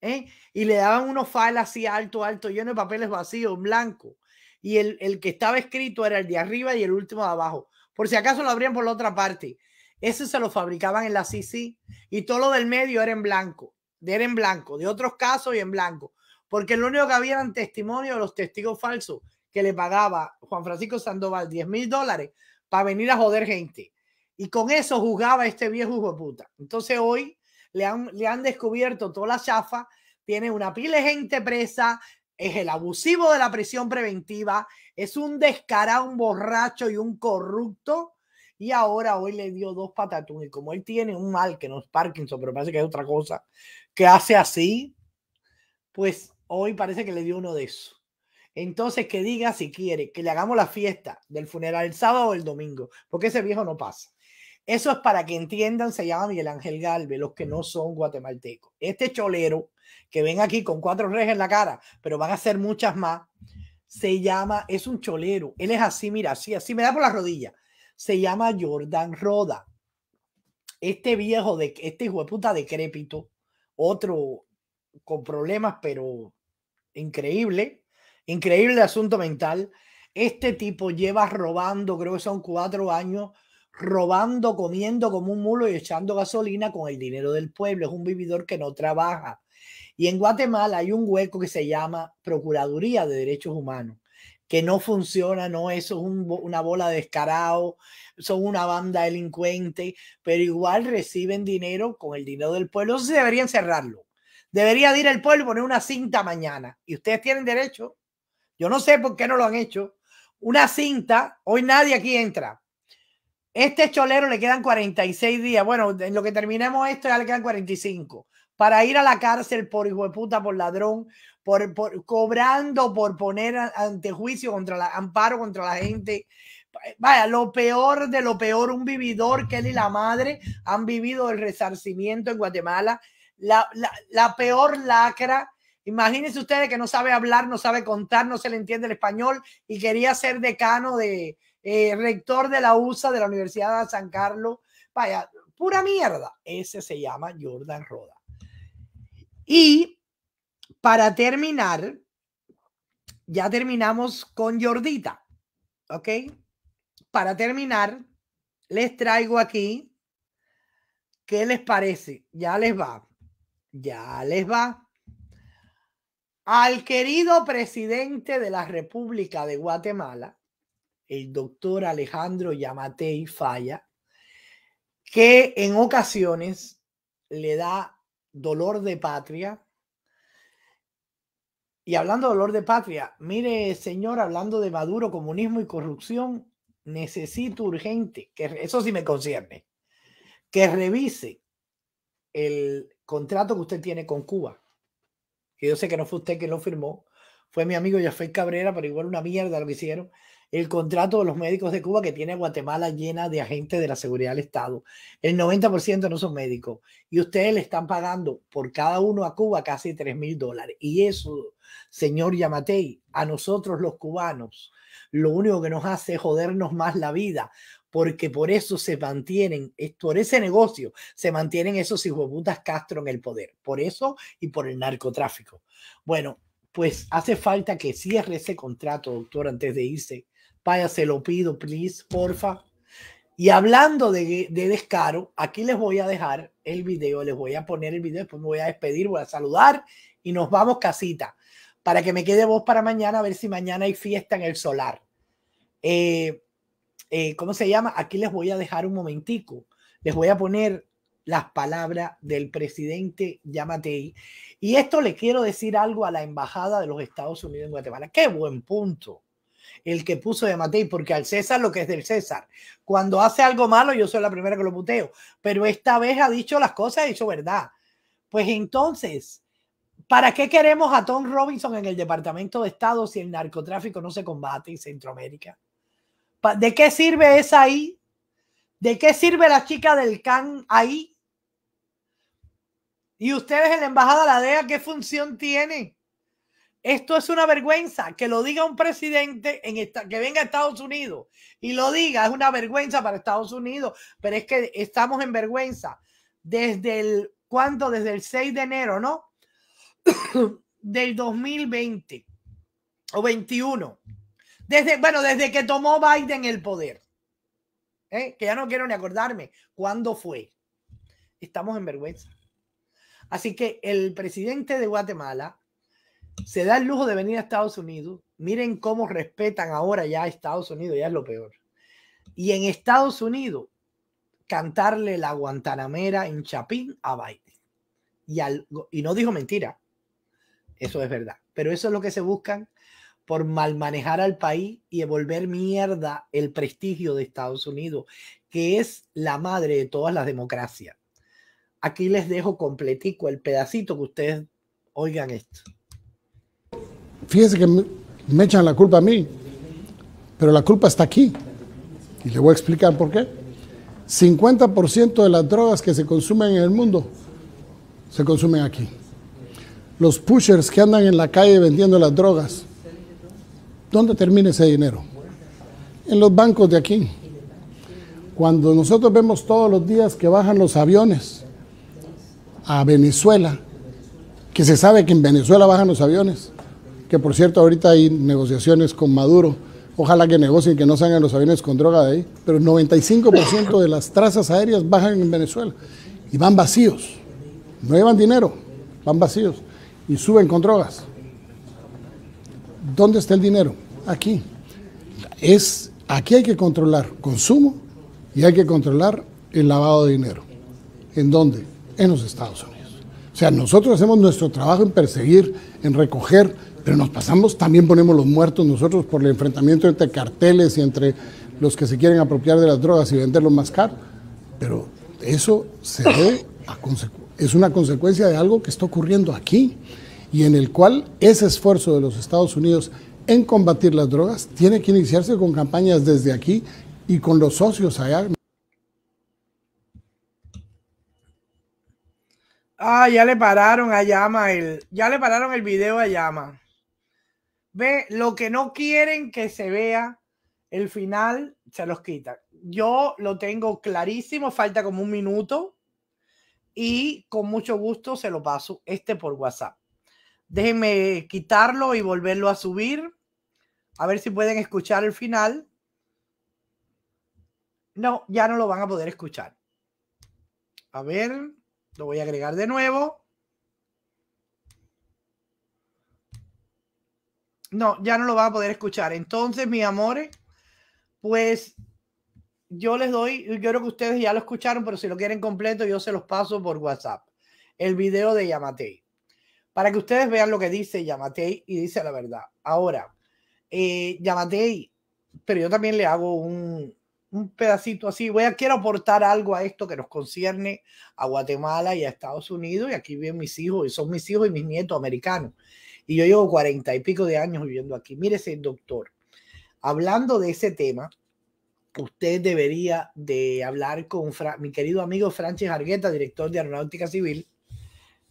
Speaker 1: ¿eh? y le daban unos files así alto, alto, lleno de papeles vacíos, blanco. Y el, el que estaba escrito era el de arriba y el último de abajo. Por si acaso lo abrían por la otra parte. Ese se lo fabricaban en la CC y todo lo del medio era en blanco de él en blanco, de otros casos y en blanco, porque lo único que había eran testimonios de los testigos falsos que le pagaba Juan Francisco Sandoval 10 mil dólares para venir a joder gente. Y con eso jugaba este viejo hijo de puta. Entonces hoy le han, le han descubierto toda la chafa, tiene una pila de gente presa, es el abusivo de la prisión preventiva, es un descarado, un borracho y un corrupto. Y ahora hoy le dio dos patatús. Y como él tiene un mal que no es Parkinson, pero parece que es otra cosa, que hace así, pues hoy parece que le dio uno de esos. Entonces, que diga si quiere, que le hagamos la fiesta del funeral el sábado o el domingo, porque ese viejo no pasa. Eso es para que entiendan, se llama Miguel Ángel Galve, los que no son guatemaltecos. Este cholero que ven aquí con cuatro reyes en la cara, pero van a ser muchas más, se llama, es un cholero. Él es así, mira, así, así, me da por la rodilla. Se llama Jordan Roda. Este viejo, de este hijo de puta decrépito, otro con problemas, pero increíble, increíble asunto mental. Este tipo lleva robando, creo que son cuatro años, robando, comiendo como un mulo y echando gasolina con el dinero del pueblo. Es un vividor que no trabaja. Y en Guatemala hay un hueco que se llama Procuraduría de Derechos Humanos que no funciona, no, eso es una bola de descarado, son una banda delincuente, pero igual reciben dinero con el dinero del pueblo, se deberían cerrarlo. Debería ir el pueblo y poner una cinta mañana, y ustedes tienen derecho, yo no sé por qué no lo han hecho, una cinta, hoy nadie aquí entra. Este cholero le quedan 46 días, bueno, en lo que terminemos esto ya le quedan 45, para ir a la cárcel por hijo de puta, por ladrón, por, cobrando por poner ante juicio contra la amparo contra la gente. Vaya, lo peor de lo peor, un vividor que él y la madre han vivido el resarcimiento en Guatemala. La, la, peor lacra. Imagínense ustedes que no sabe hablar, no sabe contar, no se le entiende el español y quería ser decano de eh, rector de la USA de la Universidad de San Carlos. Vaya, pura mierda. Ese se llama Jordan Roda. Y para terminar, ya terminamos con Jordita, ¿ok? Para terminar, les traigo aquí, ¿qué les parece? Ya les va, ya les va. Al querido presidente de la República de Guatemala, el doctor Alejandro Yamatei Falla, que en ocasiones le da dolor de patria y hablando de dolor de patria, mire, señor, hablando de Maduro, comunismo y corrupción, necesito urgente, que eso sí me concierne, que revise el contrato que usted tiene con Cuba. Que yo sé que no fue usted quien lo firmó, fue mi amigo Jafé Cabrera, pero igual una mierda lo que hicieron el contrato de los médicos de Cuba que tiene Guatemala llena de agentes de la seguridad del Estado. El 90% no son médicos y ustedes le están pagando por cada uno a Cuba casi 3 mil dólares. Y eso, señor Yamatei, a nosotros los cubanos, lo único que nos hace es jodernos más la vida, porque por eso se mantienen, por ese negocio, se mantienen esos hijos putas Castro en el poder, por eso y por el narcotráfico. Bueno, pues hace falta que cierre ese contrato, doctor, antes de irse, Vaya, se lo pido, please, porfa. Y hablando de, descaro, aquí les voy a dejar el video, les voy a poner el video, después me voy a despedir, voy a saludar y nos vamos casita para que me quede voz para mañana, a ver si mañana hay fiesta en el solar. Eh, eh, ¿Cómo se llama? Aquí les voy a dejar un momentico, les voy a poner las palabras del presidente Yamatei. Y esto le quiero decir algo a la Embajada de los Estados Unidos en Guatemala. Qué buen punto el que puso de Matei, porque al César lo que es del César. Cuando hace algo malo, yo soy la primera que lo puteo, pero esta vez ha dicho las cosas, ha dicho verdad. Pues entonces, ¿para qué queremos a Tom Robinson en el Departamento de Estado si el narcotráfico no se combate en Centroamérica? ¿De qué sirve esa ahí? ¿De qué sirve la chica del CAN ahí? ¿Y ustedes en la Embajada de la DEA qué función tiene? Esto es una vergüenza. Que lo diga un presidente que venga a Estados Unidos y lo diga es una vergüenza para Estados Unidos. Pero es que estamos en vergüenza desde el, cuándo? Desde el 6 de enero, ¿no? Del 2020 o 21. Desde, bueno, desde que tomó Biden el poder. ¿eh? Que ya no quiero ni acordarme cuándo fue. Estamos en vergüenza. Así que el presidente de Guatemala se da el lujo de venir a Estados Unidos. Miren cómo respetan ahora ya a Estados Unidos, ya es lo peor. Y en Estados Unidos, cantarle la guantanamera en Chapín a Biden. Y, y no dijo mentira. Eso es verdad. Pero eso es lo que se buscan por mal manejar al país y devolver mierda el prestigio de Estados Unidos, que es la madre de todas las democracias. Aquí les dejo completico el pedacito que ustedes oigan esto
Speaker 4: fíjese que me, echan la culpa a mí, pero la culpa está aquí. Y le voy a explicar por qué. 50% de las drogas que se consumen en el mundo se consumen aquí. Los pushers que andan en la calle vendiendo las drogas, ¿dónde termina ese dinero? En los bancos de aquí. Cuando nosotros vemos todos los días que bajan los aviones a Venezuela, que se sabe que en Venezuela bajan los aviones, que por cierto ahorita hay negociaciones con Maduro. Ojalá que negocien que no salgan los aviones con droga de ahí, pero el 95% de las trazas aéreas bajan en Venezuela y van vacíos. No llevan dinero, van vacíos y suben con drogas. ¿Dónde está el dinero? Aquí. Es, aquí hay que controlar consumo y hay que controlar el lavado de dinero. ¿En dónde? En los Estados Unidos. O sea, nosotros hacemos nuestro trabajo en perseguir, en recoger, pero nos pasamos, también ponemos los muertos nosotros por el enfrentamiento entre carteles y entre los que se quieren apropiar de las drogas y venderlo más caro. Pero eso se es una consecuencia de algo que está ocurriendo aquí y en el cual ese esfuerzo de los Estados Unidos en combatir las drogas tiene que iniciarse con campañas desde aquí y con los socios allá.
Speaker 1: Ah, ya le pararon a Yama el, ya le pararon el video a Yama ve lo que no quieren que se vea, el final se los quita. Yo lo tengo clarísimo, falta como un minuto y con mucho gusto se lo paso este por WhatsApp. Déjenme quitarlo y volverlo a subir. A ver si pueden escuchar el final. No, ya no lo van a poder escuchar. A ver, lo voy a agregar de nuevo. No, ya no lo va a poder escuchar. Entonces, mis amores, pues yo les doy, yo creo que ustedes ya lo escucharon, pero si lo quieren completo, yo se los paso por WhatsApp. El video de Yamatei. Para que ustedes vean lo que dice Yamatei y dice la verdad. Ahora, eh, Yamatei, pero yo también le hago un, pedacito así. Voy quiero aportar algo a esto que nos concierne a Guatemala y a Estados Unidos. Y aquí viven mis hijos, y son mis hijos y mis nietos americanos. Y yo llevo cuarenta y pico de años viviendo aquí. Mírese, doctor, hablando de ese tema, usted debería de hablar con mi querido amigo Francis Argueta, director de Aeronáutica Civil,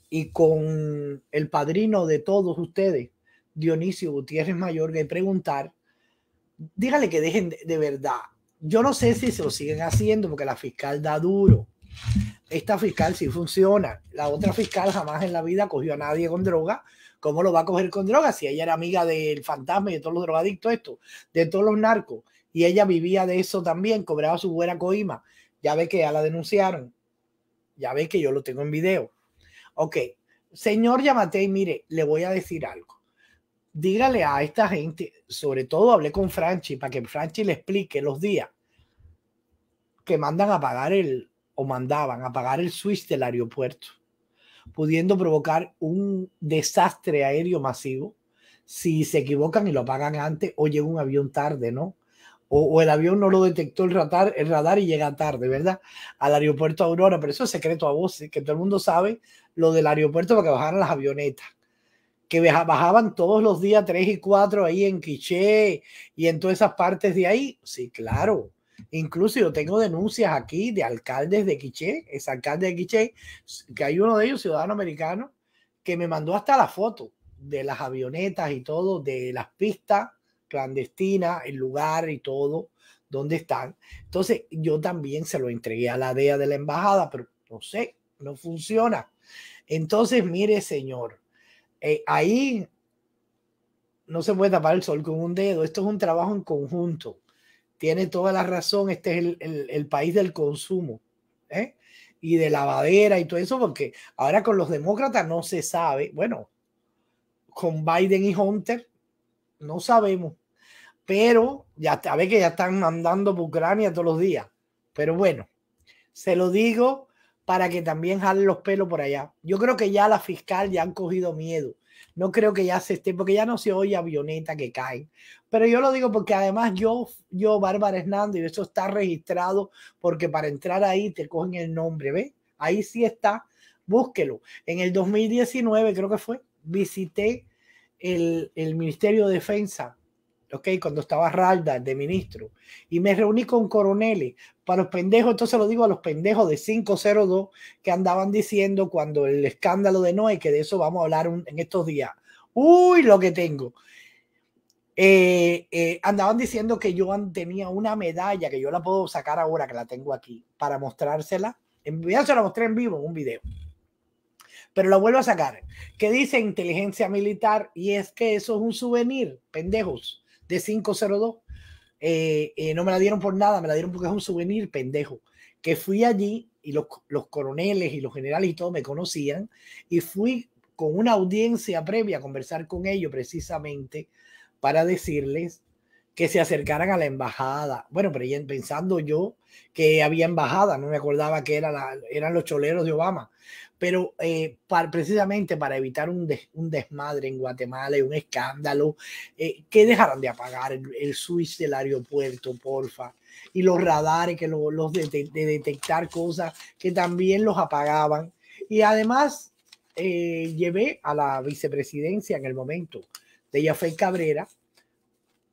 Speaker 1: y con el padrino de todos ustedes, Dionisio Gutiérrez Mayor y preguntar, dígale que dejen de, de verdad. Yo no sé si se lo siguen haciendo porque la fiscal da duro. Esta fiscal sí funciona. La otra fiscal jamás en la vida cogió a nadie con droga ¿Cómo lo va a coger con drogas? Si ella era amiga del fantasma y de todos los drogadictos, esto, de todos los narcos, y ella vivía de eso también, cobraba su buena coima. Ya ve que ya la denunciaron. Ya ve que yo lo tengo en video. Ok, señor Yamatei, mire, le voy a decir algo. Dígale a esta gente, sobre todo hablé con Franchi para que Franchi le explique los días que mandan a pagar el, o mandaban a pagar el switch del aeropuerto pudiendo provocar un desastre aéreo masivo si se equivocan y lo apagan antes o llega un avión tarde, ¿no? O, el avión no lo detectó el radar, el radar y llega tarde, ¿verdad? Al aeropuerto Aurora, pero eso es secreto a voces, que todo el mundo sabe lo del aeropuerto para que bajaran las avionetas, que bajaban todos los días 3 y 4 ahí en Quiché y en todas esas partes de ahí. Sí, claro, Incluso yo tengo denuncias aquí de alcaldes de Quiché, es alcalde de Quiché, que hay uno de ellos, ciudadano americano, que me mandó hasta la foto de las avionetas y todo, de las pistas clandestinas, el lugar y todo, donde están. Entonces yo también se lo entregué a la DEA de la embajada, pero no sé, no funciona. Entonces, mire, señor, eh, ahí no se puede tapar el sol con un dedo. Esto es un trabajo en conjunto tiene toda la razón, este es el, país del consumo ¿eh? y de lavadera y todo eso, porque ahora con los demócratas no se sabe, bueno, con Biden y Hunter no sabemos, pero ya a que ya están mandando por Ucrania todos los días, pero bueno, se lo digo para que también jalen los pelos por allá. Yo creo que ya la fiscal ya han cogido miedo no creo que ya se esté, porque ya no se oye avioneta que cae, Pero yo lo digo porque además yo, yo, Bárbara Hernández, y eso está registrado porque para entrar ahí te cogen el nombre, ¿ve? Ahí sí está, búsquelo. En el 2019 creo que fue, visité el, el Ministerio de Defensa cuando estaba Ralda de ministro. Y me reuní con coroneles. Para los pendejos, entonces lo digo a los pendejos de 502 que andaban diciendo cuando el escándalo de Noé, que de eso vamos a hablar en estos días. Uy, lo que tengo. Eh, eh, andaban diciendo que yo tenía una medalla que yo la puedo sacar ahora, que la tengo aquí, para mostrársela. En, ya se la mostré en vivo en un video pero la vuelvo a sacar, ¿Qué dice inteligencia militar y es que eso es un souvenir, pendejos de 502. Eh, eh, no me la dieron por nada, me la dieron porque es un souvenir pendejo. Que fui allí y los, coroneles y los generales y todo me conocían y fui con una audiencia previa a conversar con ellos precisamente para decirles que se acercaran a la embajada. Bueno, pero pensando yo que había embajada, no me acordaba que era eran los choleros de Obama, pero eh, precisamente para evitar un, desmadre en Guatemala y un escándalo, eh, que dejaran de apagar el, switch del aeropuerto, porfa, y los radares que los de, detectar cosas que también los apagaban. Y además eh, llevé a la vicepresidencia en el momento de Jafe Cabrera,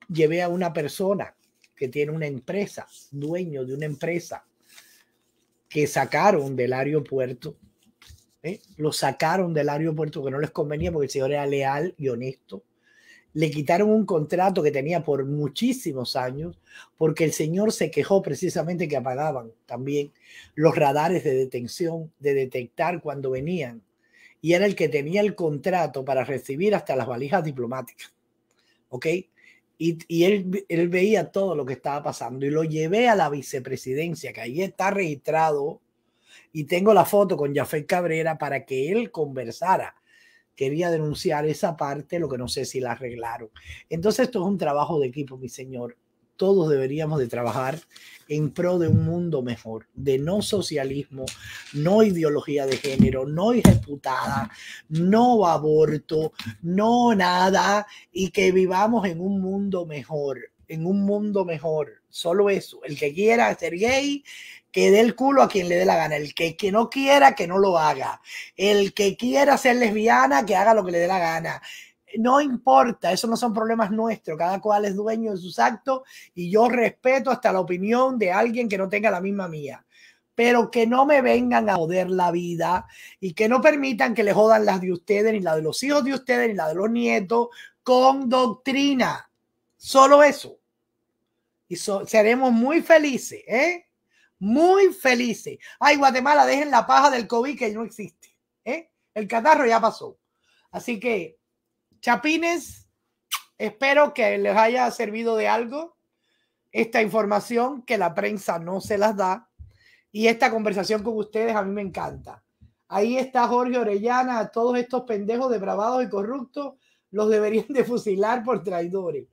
Speaker 1: llevé a una persona que tiene una empresa, dueño de una empresa que sacaron del aeropuerto, ¿eh? lo sacaron del aeropuerto que no les convenía porque el señor era leal y honesto. Le quitaron un contrato que tenía por muchísimos años porque el señor se quejó precisamente que apagaban también los radares de detención, de detectar cuando venían. Y era el que tenía el contrato para recibir hasta las valijas diplomáticas. ¿Ok? y, él, él, veía todo lo que estaba pasando y lo llevé a la vicepresidencia, que ahí está registrado y tengo la foto con Jafet Cabrera para que él conversara. Quería denunciar esa parte, lo que no sé si la arreglaron. Entonces esto es un trabajo de equipo, mi señor todos deberíamos de trabajar en pro de un mundo mejor, de no socialismo, no ideología de género, no irreputada, no aborto, no nada, y que vivamos en un mundo mejor, en un mundo mejor. Solo eso. El que quiera ser gay, que dé el culo a quien le dé la gana. El que, que no quiera, que no lo haga. El que quiera ser lesbiana, que haga lo que le dé la gana no importa, esos no son problemas nuestros, cada cual es dueño de sus actos y yo respeto hasta la opinión de alguien que no tenga la misma mía. Pero que no me vengan a joder la vida y que no permitan que le jodan las de ustedes, ni la de los hijos de ustedes, ni la de los nietos, con doctrina. Solo eso. Y seremos muy felices, ¿eh? Muy felices. Ay, Guatemala, dejen la paja del COVID que no existe, ¿eh? El catarro ya pasó. Así que Chapines, espero que les haya servido de algo esta información que la prensa no se las da y esta conversación con ustedes a mí me encanta. Ahí está Jorge Orellana, todos estos pendejos depravados y corruptos los deberían de fusilar por traidores.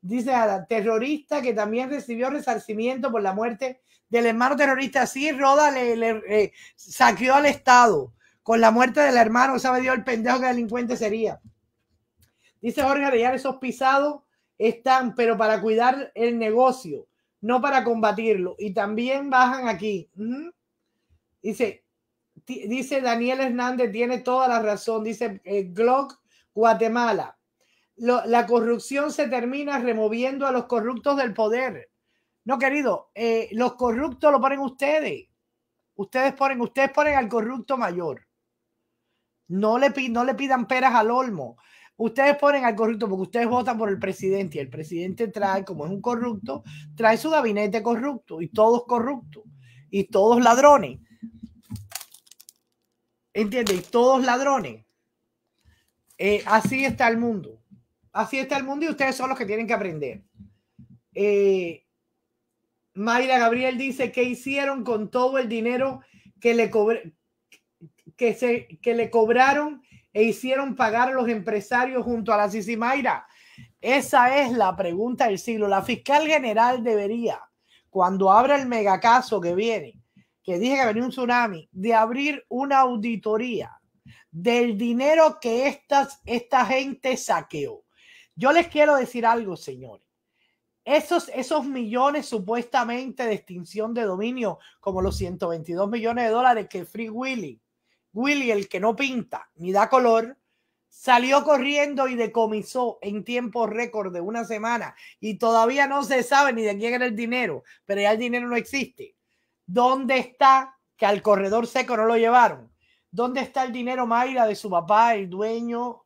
Speaker 1: Dice a la terrorista que también recibió resarcimiento por la muerte del hermano terrorista. Sí, Roda le, saqueó al Estado con la muerte del hermano. ¿Sabe Dios el pendejo que delincuente sería? Dice Jorge ya esos pisados están, pero para cuidar el negocio, no para combatirlo. Y también bajan aquí. Dice, dice Daniel Hernández, tiene toda la razón. Dice eh, Glock, Guatemala. la corrupción se termina removiendo a los corruptos del poder. No, querido, eh, los corruptos lo ponen ustedes. Ustedes ponen, ustedes ponen al corrupto mayor. No le, no le pidan peras al olmo. Ustedes ponen al corrupto porque ustedes votan por el presidente y el presidente trae, como es un corrupto, trae su gabinete corrupto y todos corruptos y todos ladrones. ¿Entienden? Y todos ladrones. Eh, así está el mundo. Así está el mundo y ustedes son los que tienen que aprender. Eh, Mayra Gabriel dice, ¿qué hicieron con todo el dinero que le, que, se, que le cobraron e hicieron pagar a los empresarios junto a la Mayra. Esa es la pregunta del siglo. La fiscal general debería, cuando abra el megacaso que viene, que dije que venía un tsunami, de abrir una auditoría del dinero que estas, esta gente saqueó. Yo les quiero decir algo, señores. Esos, esos millones supuestamente de extinción de dominio, como los 122 millones de dólares que Free Willy Willy, el que no pinta ni da color, salió corriendo y decomisó en tiempo récord de una semana y todavía no se sabe ni de quién era el dinero, pero ya el dinero no existe. ¿Dónde está que al corredor seco no lo llevaron? ¿Dónde está el dinero Mayra de su papá, el dueño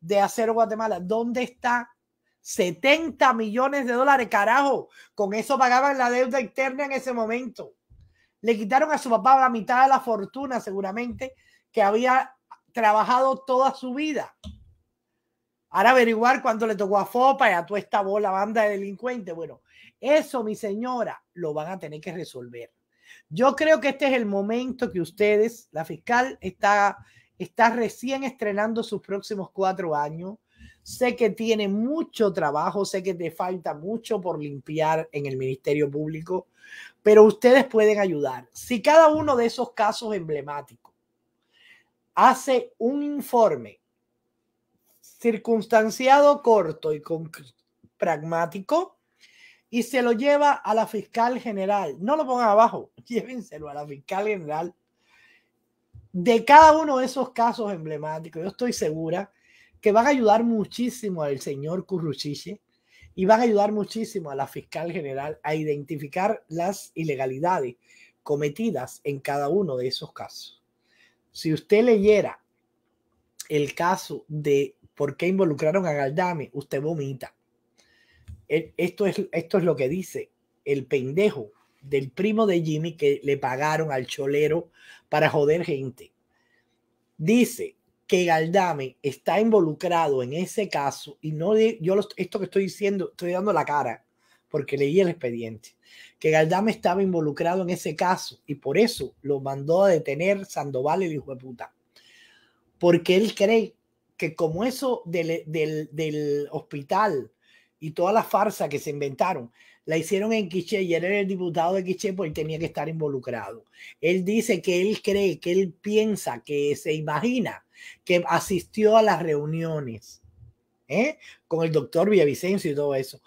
Speaker 1: de Acero Guatemala? ¿Dónde está 70 millones de dólares, carajo? Con eso pagaban la deuda externa en ese momento. Le quitaron a su papá la mitad de la fortuna, seguramente, que había trabajado toda su vida. Ahora averiguar cuándo le tocó a Fopa y a toda esta bola banda de delincuentes. Bueno, eso, mi señora, lo van a tener que resolver. Yo creo que este es el momento que ustedes, la fiscal está, está recién estrenando sus próximos cuatro años. Sé que tiene mucho trabajo, sé que te falta mucho por limpiar en el Ministerio Público, pero ustedes pueden ayudar. Si cada uno de esos casos emblemáticos hace un informe circunstanciado, corto y pragmático y se lo lleva a la fiscal general. No lo pongan abajo, llévenselo a la fiscal general. De cada uno de esos casos emblemáticos, yo estoy segura que van a ayudar muchísimo al señor Curruchiche y van a ayudar muchísimo a la fiscal general a identificar las ilegalidades cometidas en cada uno de esos casos si usted leyera el caso de por qué involucraron a Galdame, usted vomita. E, esto es, esto es lo que dice el pendejo del primo de Jimmy que le pagaron al cholero para joder gente. Dice que Galdame está involucrado en ese caso y no yo esto que estoy diciendo, estoy dando la cara porque leí el expediente que Galdame estaba involucrado en ese caso y por eso lo mandó a detener Sandoval, el hijo de puta. Porque él cree que como eso del, hospital y toda la farsa que se inventaron, la hicieron en Quiché y él era el diputado de Quiché pues él tenía que estar involucrado. Él dice que él cree, que él piensa, que se imagina que asistió a las reuniones ¿eh? con el doctor Villavicencio y todo eso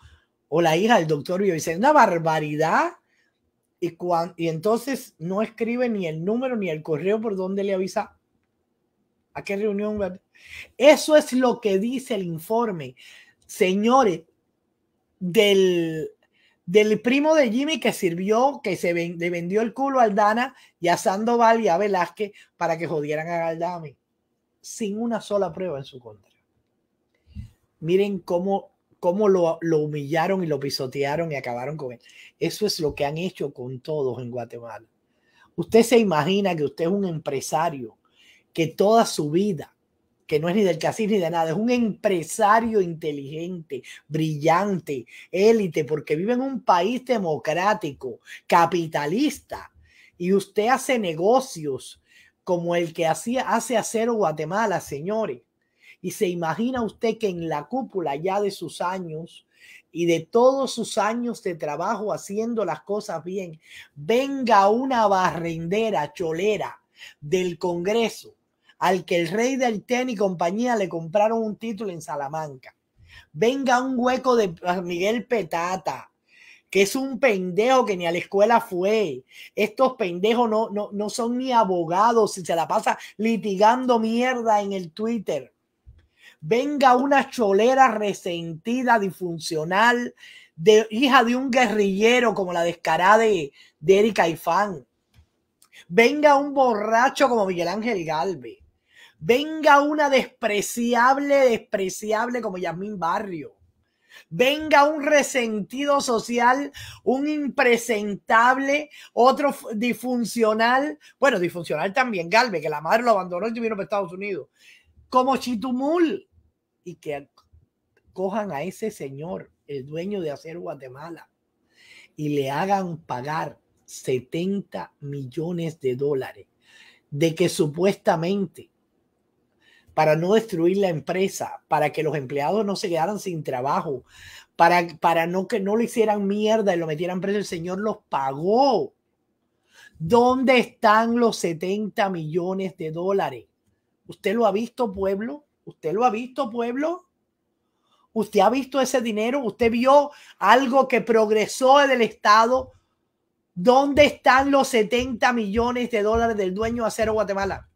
Speaker 1: o la hija del doctor Es una barbaridad. Y, y entonces no escribe ni el número ni el correo por donde le avisa a qué reunión. Eso es lo que dice el informe, señores, del, del primo de Jimmy que sirvió, que se le vendió el culo a Aldana y a Sandoval y a Velázquez para que jodieran a Galdame, sin una sola prueba en su contra. Miren cómo cómo lo, humillaron y lo pisotearon y acabaron con él. Eso es lo que han hecho con todos en Guatemala. Usted se imagina que usted es un empresario que toda su vida, que no es ni del casino ni de nada, es un empresario inteligente, brillante, élite, porque vive en un país democrático, capitalista, y usted hace negocios como el que hacía, hace acero Guatemala, señores y se imagina usted que en la cúpula ya de sus años y de todos sus años de trabajo haciendo las cosas bien, venga una barrendera cholera del Congreso al que el rey del Ten y compañía le compraron un título en Salamanca. Venga un hueco de Miguel Petata, que es un pendejo que ni a la escuela fue. Estos pendejos no, no, no son ni abogados y se la pasa litigando mierda en el Twitter venga una cholera resentida, disfuncional, de, hija de un guerrillero como la descarada de, Erika Ifán. Venga un borracho como Miguel Ángel Galve. Venga una despreciable, despreciable como Yasmín Barrio. Venga un resentido social, un impresentable, otro disfuncional. Bueno, disfuncional también Galve, que la madre lo abandonó y vino para Estados Unidos. Como Chitumul y que cojan a ese señor, el dueño de hacer Guatemala, y le hagan pagar 70 millones de dólares de que supuestamente para no destruir la empresa, para que los empleados no se quedaran sin trabajo, para, para no que no le hicieran mierda y lo metieran preso, el Señor los pagó. ¿Dónde están los 70 millones de dólares? ¿Usted lo ha visto, pueblo? ¿Usted lo ha visto, pueblo? ¿Usted ha visto ese dinero? ¿Usted vio algo que progresó en el Estado? ¿Dónde están los 70 millones de dólares del dueño Acero Guatemala?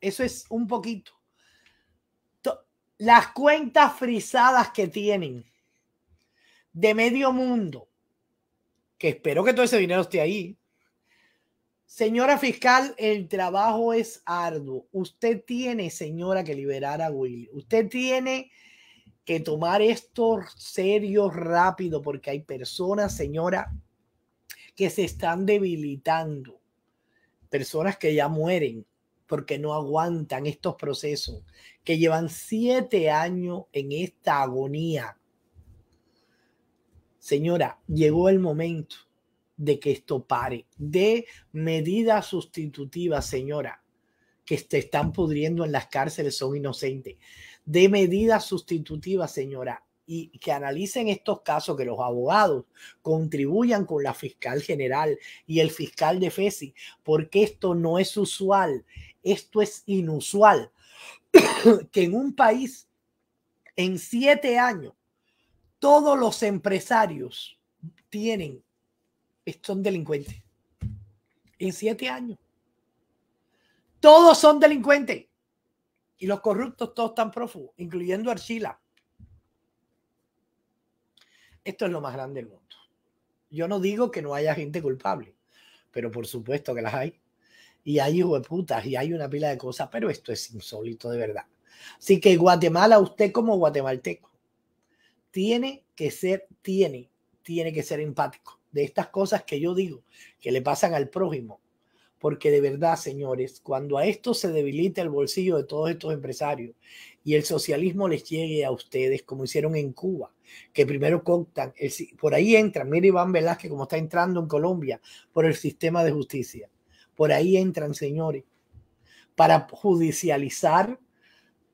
Speaker 1: Eso es un poquito. Las cuentas frisadas que tienen de medio mundo, que espero que todo ese dinero esté ahí, Señora fiscal, el trabajo es arduo. Usted tiene, señora, que liberar a Willy. Usted tiene que tomar esto serio rápido porque hay personas, señora, que se están debilitando. Personas que ya mueren porque no aguantan estos procesos, que llevan siete años en esta agonía. Señora, llegó el momento de que esto pare, de medidas sustitutivas, señora, que te están pudriendo en las cárceles, son inocentes, de medidas sustitutivas, señora, y que analicen estos casos, que los abogados contribuyan con la fiscal general y el fiscal de FESI, porque esto no es usual, esto es inusual, que en un país en siete años todos los empresarios tienen son delincuentes. En siete años. Todos son delincuentes. Y los corruptos todos están prófugos, incluyendo Archila. Esto es lo más grande del mundo. Yo no digo que no haya gente culpable, pero por supuesto que las hay. Y hay hijos de y hay una pila de cosas, pero esto es insólito de verdad. Así que Guatemala, usted como guatemalteco, tiene que ser, tiene, tiene que ser empático de estas cosas que yo digo, que le pasan al prójimo. Porque de verdad, señores, cuando a esto se debilita el bolsillo de todos estos empresarios y el socialismo les llegue a ustedes, como hicieron en Cuba, que primero contan, por ahí entran, mire Iván Velázquez como está entrando en Colombia por el sistema de justicia. Por ahí entran, señores, para judicializar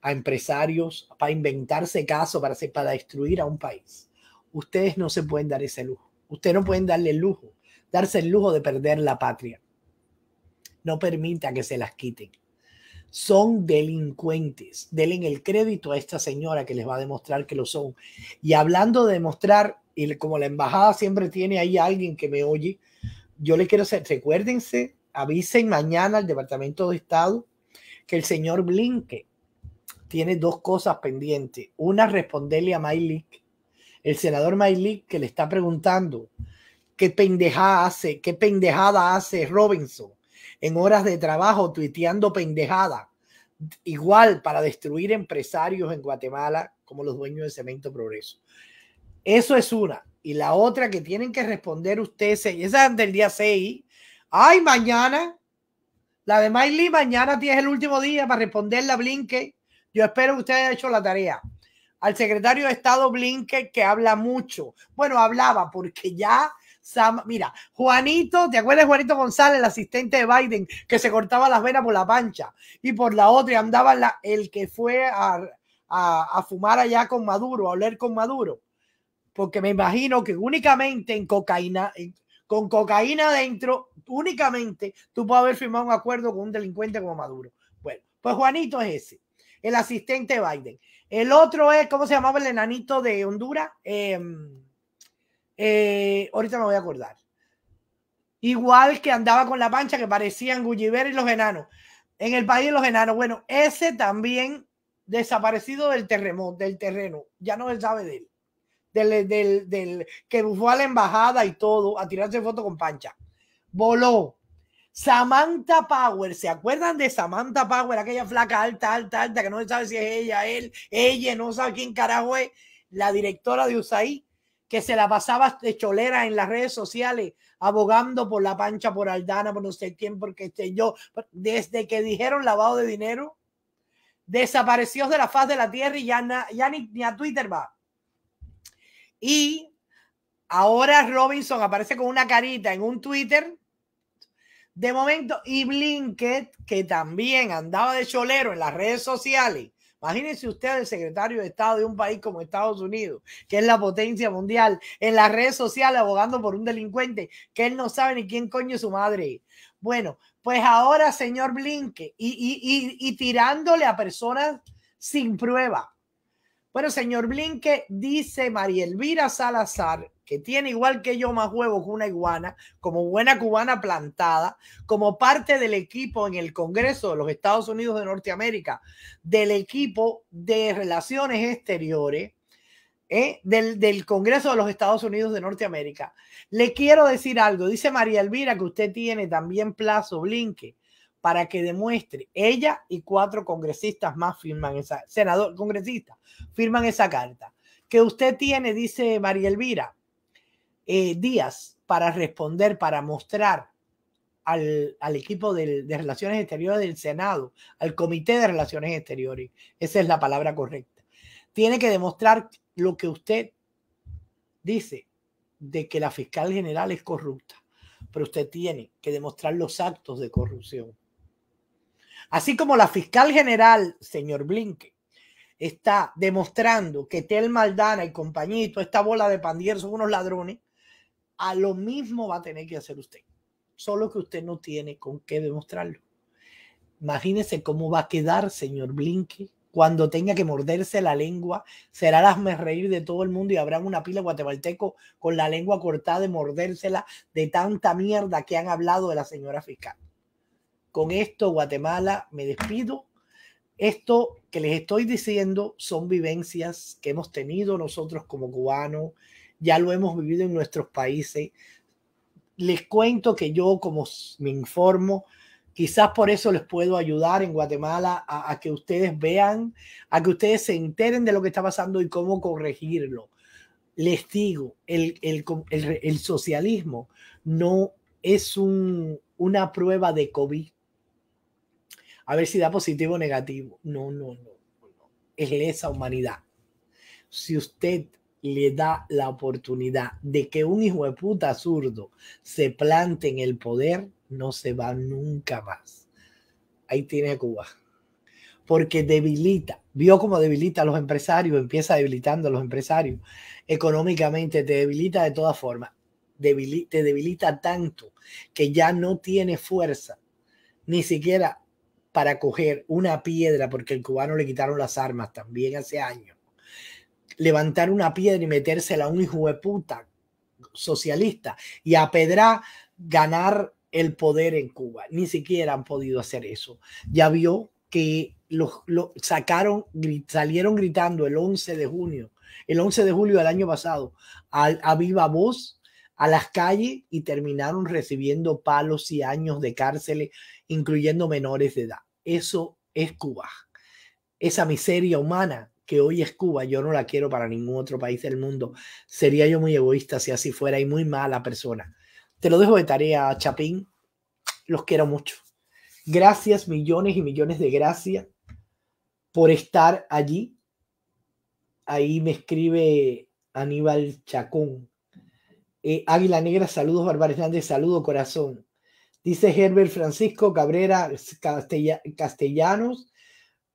Speaker 1: a empresarios, para inventarse casos, para, para destruir a un país. Ustedes no se pueden dar ese lujo. Ustedes no pueden darle el lujo, darse el lujo de perder la patria. No permita que se las quiten. Son delincuentes. Denle el crédito a esta señora que les va a demostrar que lo son. Y hablando de demostrar, y como la embajada siempre tiene ahí a alguien que me oye, yo le quiero decir, recuérdense, avisen mañana al Departamento de Estado que el señor Blinke tiene dos cosas pendientes. Una, responderle a Mike el senador Mailik que le está preguntando qué pendejada hace, qué pendejada hace Robinson en horas de trabajo tuiteando pendejada, igual para destruir empresarios en Guatemala como los dueños de Cemento Progreso. Eso es una. Y la otra que tienen que responder ustedes, y esa es del día 6. Ay, mañana, la de Miley, mañana tiene el último día para responderla, Blinke. Yo espero que ustedes hayan hecho la tarea al secretario de Estado Blinken que habla mucho. Bueno, hablaba porque ya mira, Juanito, ¿te acuerdas de Juanito González, el asistente de Biden, que se cortaba las venas por la pancha y por la otra andaba el que fue a, fumar allá con Maduro, a oler con Maduro? Porque me imagino que únicamente en cocaína, con cocaína adentro únicamente tú puedes haber firmado un acuerdo con un delincuente como Maduro. Bueno, pues Juanito es ese, el asistente de Biden. El otro es, ¿cómo se llamaba el enanito de Honduras? Em, eh, ahorita me voy a acordar. Igual que andaba con la pancha que parecían Gulliver y los enanos. En el país de los enanos. Bueno, ese también desaparecido del terremoto, del terreno. Ya no se sabe de él. Del, que fue a la embajada y todo a tirarse foto con pancha. Voló. Samantha Power, ¿se acuerdan de Samantha Power? Aquella flaca alta, alta, alta, que no se sabe si es ella, él, ella, no sabe quién carajo es, la directora de USAID, que se la pasaba de cholera en las redes sociales, abogando por la pancha, por Aldana, por no sé quién, porque este, yo, desde que dijeron lavado de dinero, desapareció de la faz de la tierra y ya, ni, ni a Twitter va. Y ahora Robinson aparece con una carita en un Twitter de momento, y Blinket, que también andaba de cholero en las redes sociales. Imagínense usted el secretario de Estado de un país como Estados Unidos, que es la potencia mundial, en las redes sociales abogando por un delincuente que él no sabe ni quién coño es su madre. Bueno, pues ahora, señor Blinke, y, y, y tirándole a personas sin prueba. Bueno, señor Blinke, dice María Elvira Salazar, que tiene igual que yo más huevos que una iguana, como buena cubana plantada, como parte del equipo en el Congreso de los Estados Unidos de Norteamérica, del equipo de relaciones exteriores, ¿eh? del, Congreso de los Estados Unidos de Norteamérica. Le quiero decir algo, dice María Elvira que usted tiene también plazo Blinke, para que demuestre, ella y cuatro congresistas más firman esa, senador, congresista, firman esa carta. Que usted tiene, dice María Elvira, eh, días para responder, para mostrar al, equipo de, Relaciones Exteriores del Senado, al Comité de Relaciones Exteriores. Esa es la palabra correcta. Tiene que demostrar lo que usted dice de que la fiscal general es corrupta, pero usted tiene que demostrar los actos de corrupción. Así como la fiscal general, señor Blinke, está demostrando que Tel Maldana y compañito, esta bola de Pandier son unos ladrones, a lo mismo va a tener que hacer usted, solo que usted no tiene con qué demostrarlo. Imagínese cómo va a quedar, señor Blinke, cuando tenga que morderse la lengua, será la más reír de todo el mundo y habrá una pila guatemalteco con la lengua cortada de mordérsela de tanta mierda que han hablado de la señora fiscal. Con esto, Guatemala, me despido. Esto que les estoy diciendo son vivencias que hemos tenido nosotros como cubanos, ya lo hemos vivido en nuestros países. Les cuento que yo, como me informo, quizás por eso les puedo ayudar en Guatemala a, que ustedes vean, a que ustedes se enteren de lo que está pasando y cómo corregirlo. Les digo, el, socialismo no es una prueba de COVID. A ver si da positivo o negativo. No, no, no. Es lesa humanidad. Si usted le da la oportunidad de que un hijo de puta zurdo se plante en el poder, no se va nunca más. Ahí tiene Cuba. Porque debilita, vio cómo debilita a los empresarios, empieza debilitando a los empresarios. Económicamente te debilita de todas formas. te debilita tanto que ya no tiene fuerza ni siquiera para coger una piedra, porque el cubano le quitaron las armas también hace años levantar una piedra y metérsela a un hijo de puta socialista y Pedra ganar el poder en Cuba. Ni siquiera han podido hacer eso. Ya vio que sacaron, salieron gritando el 11 de junio, el 11 de julio del año pasado, a, a viva voz a las calles y terminaron recibiendo palos y años de cárcel incluyendo menores de edad. Eso es Cuba. Esa miseria humana que hoy es Cuba, yo no la quiero para ningún otro país del mundo. Sería yo muy egoísta si así fuera y muy mala persona. Te lo dejo de tarea, Chapín. Los quiero mucho. Gracias, millones y millones de gracias por estar allí. Ahí me escribe Aníbal Chacón. Eh, Águila Negra, saludos, Bárbara Hernández, saludo, corazón. Dice Herbert Francisco Cabrera Castellanos,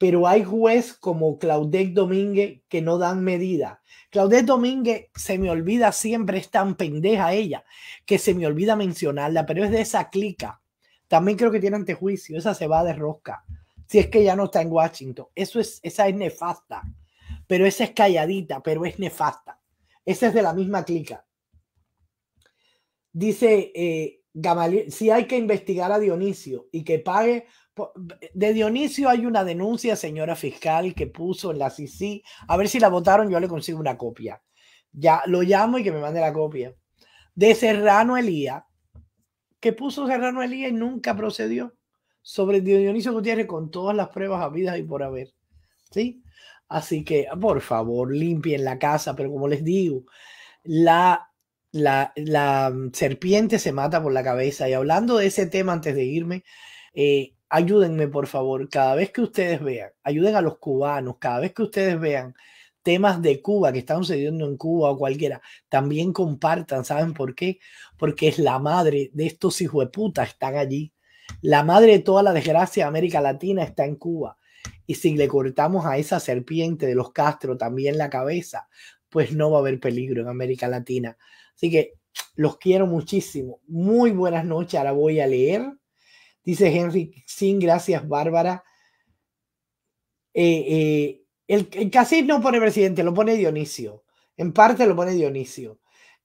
Speaker 1: pero hay juez como Claudette Domínguez que no dan medida. Claudette Domínguez se me olvida siempre, es tan pendeja ella, que se me olvida mencionarla, pero es de esa clica. También creo que tiene antejuicio, esa se va de rosca. Si es que ya no está en Washington, eso es, esa es nefasta, pero esa es calladita, pero es nefasta. Esa es de la misma clica. Dice eh, Gamaliel, si hay que investigar a Dionisio y que pague de Dionisio hay una denuncia, señora fiscal, que puso en la CICI. A ver si la votaron, yo le consigo una copia. Ya lo llamo y que me mande la copia. De Serrano Elía, que puso Serrano Elía y nunca procedió sobre Dionisio Gutiérrez con todas las pruebas habidas y por haber. ¿Sí? Así que, por favor, limpien la casa, pero como les digo, la, la, la mm, serpiente se mata por la cabeza. Y hablando de ese tema antes de irme, eh, ayúdenme por favor, cada vez que ustedes vean, ayuden a los cubanos, cada vez que ustedes vean temas de Cuba que están sucediendo en Cuba o cualquiera, también compartan, ¿saben por qué? Porque es la madre de estos hijos de puta, están allí. La madre de toda la desgracia de América Latina está en Cuba. Y si le cortamos a esa serpiente de los Castro también la cabeza, pues no va a haber peligro en América Latina. Así que los quiero muchísimo. Muy buenas noches. Ahora voy a leer Dice Henry, sin gracias, Bárbara. Eh, eh, el, el no pone presidente, lo pone Dionisio. En parte lo pone Dionisio.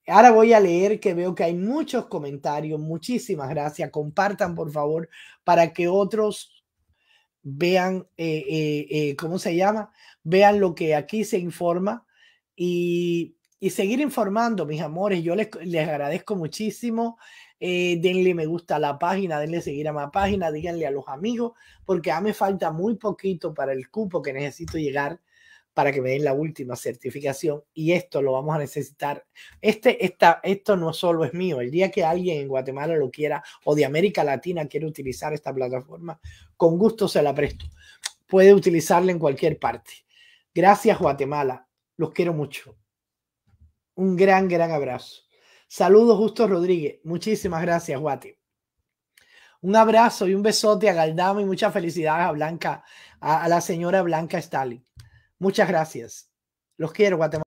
Speaker 1: Ahora voy a leer que veo que hay muchos comentarios. Muchísimas gracias. Compartan, por favor, para que otros vean, eh, ¿cómo se llama? Vean lo que aquí se informa y, seguir informando, mis amores. Yo les, les agradezco muchísimo eh, denle me gusta a la página, denle seguir a mi página, díganle a los amigos, porque a mí me falta muy poquito para el cupo que necesito llegar para que me den la última certificación y esto lo vamos a necesitar. Este, esta, esto no solo es mío, el día que alguien en Guatemala lo quiera o de América Latina quiere utilizar esta plataforma, con gusto se la presto. Puede utilizarla en cualquier parte. Gracias Guatemala, los quiero mucho. Un gran, gran abrazo. Saludos, Justo Rodríguez. Muchísimas gracias, Guati. Un abrazo y un besote a Galdama y muchas felicidades a Blanca, a, a la señora Blanca Stalin. Muchas gracias. Los quiero, Guatemala.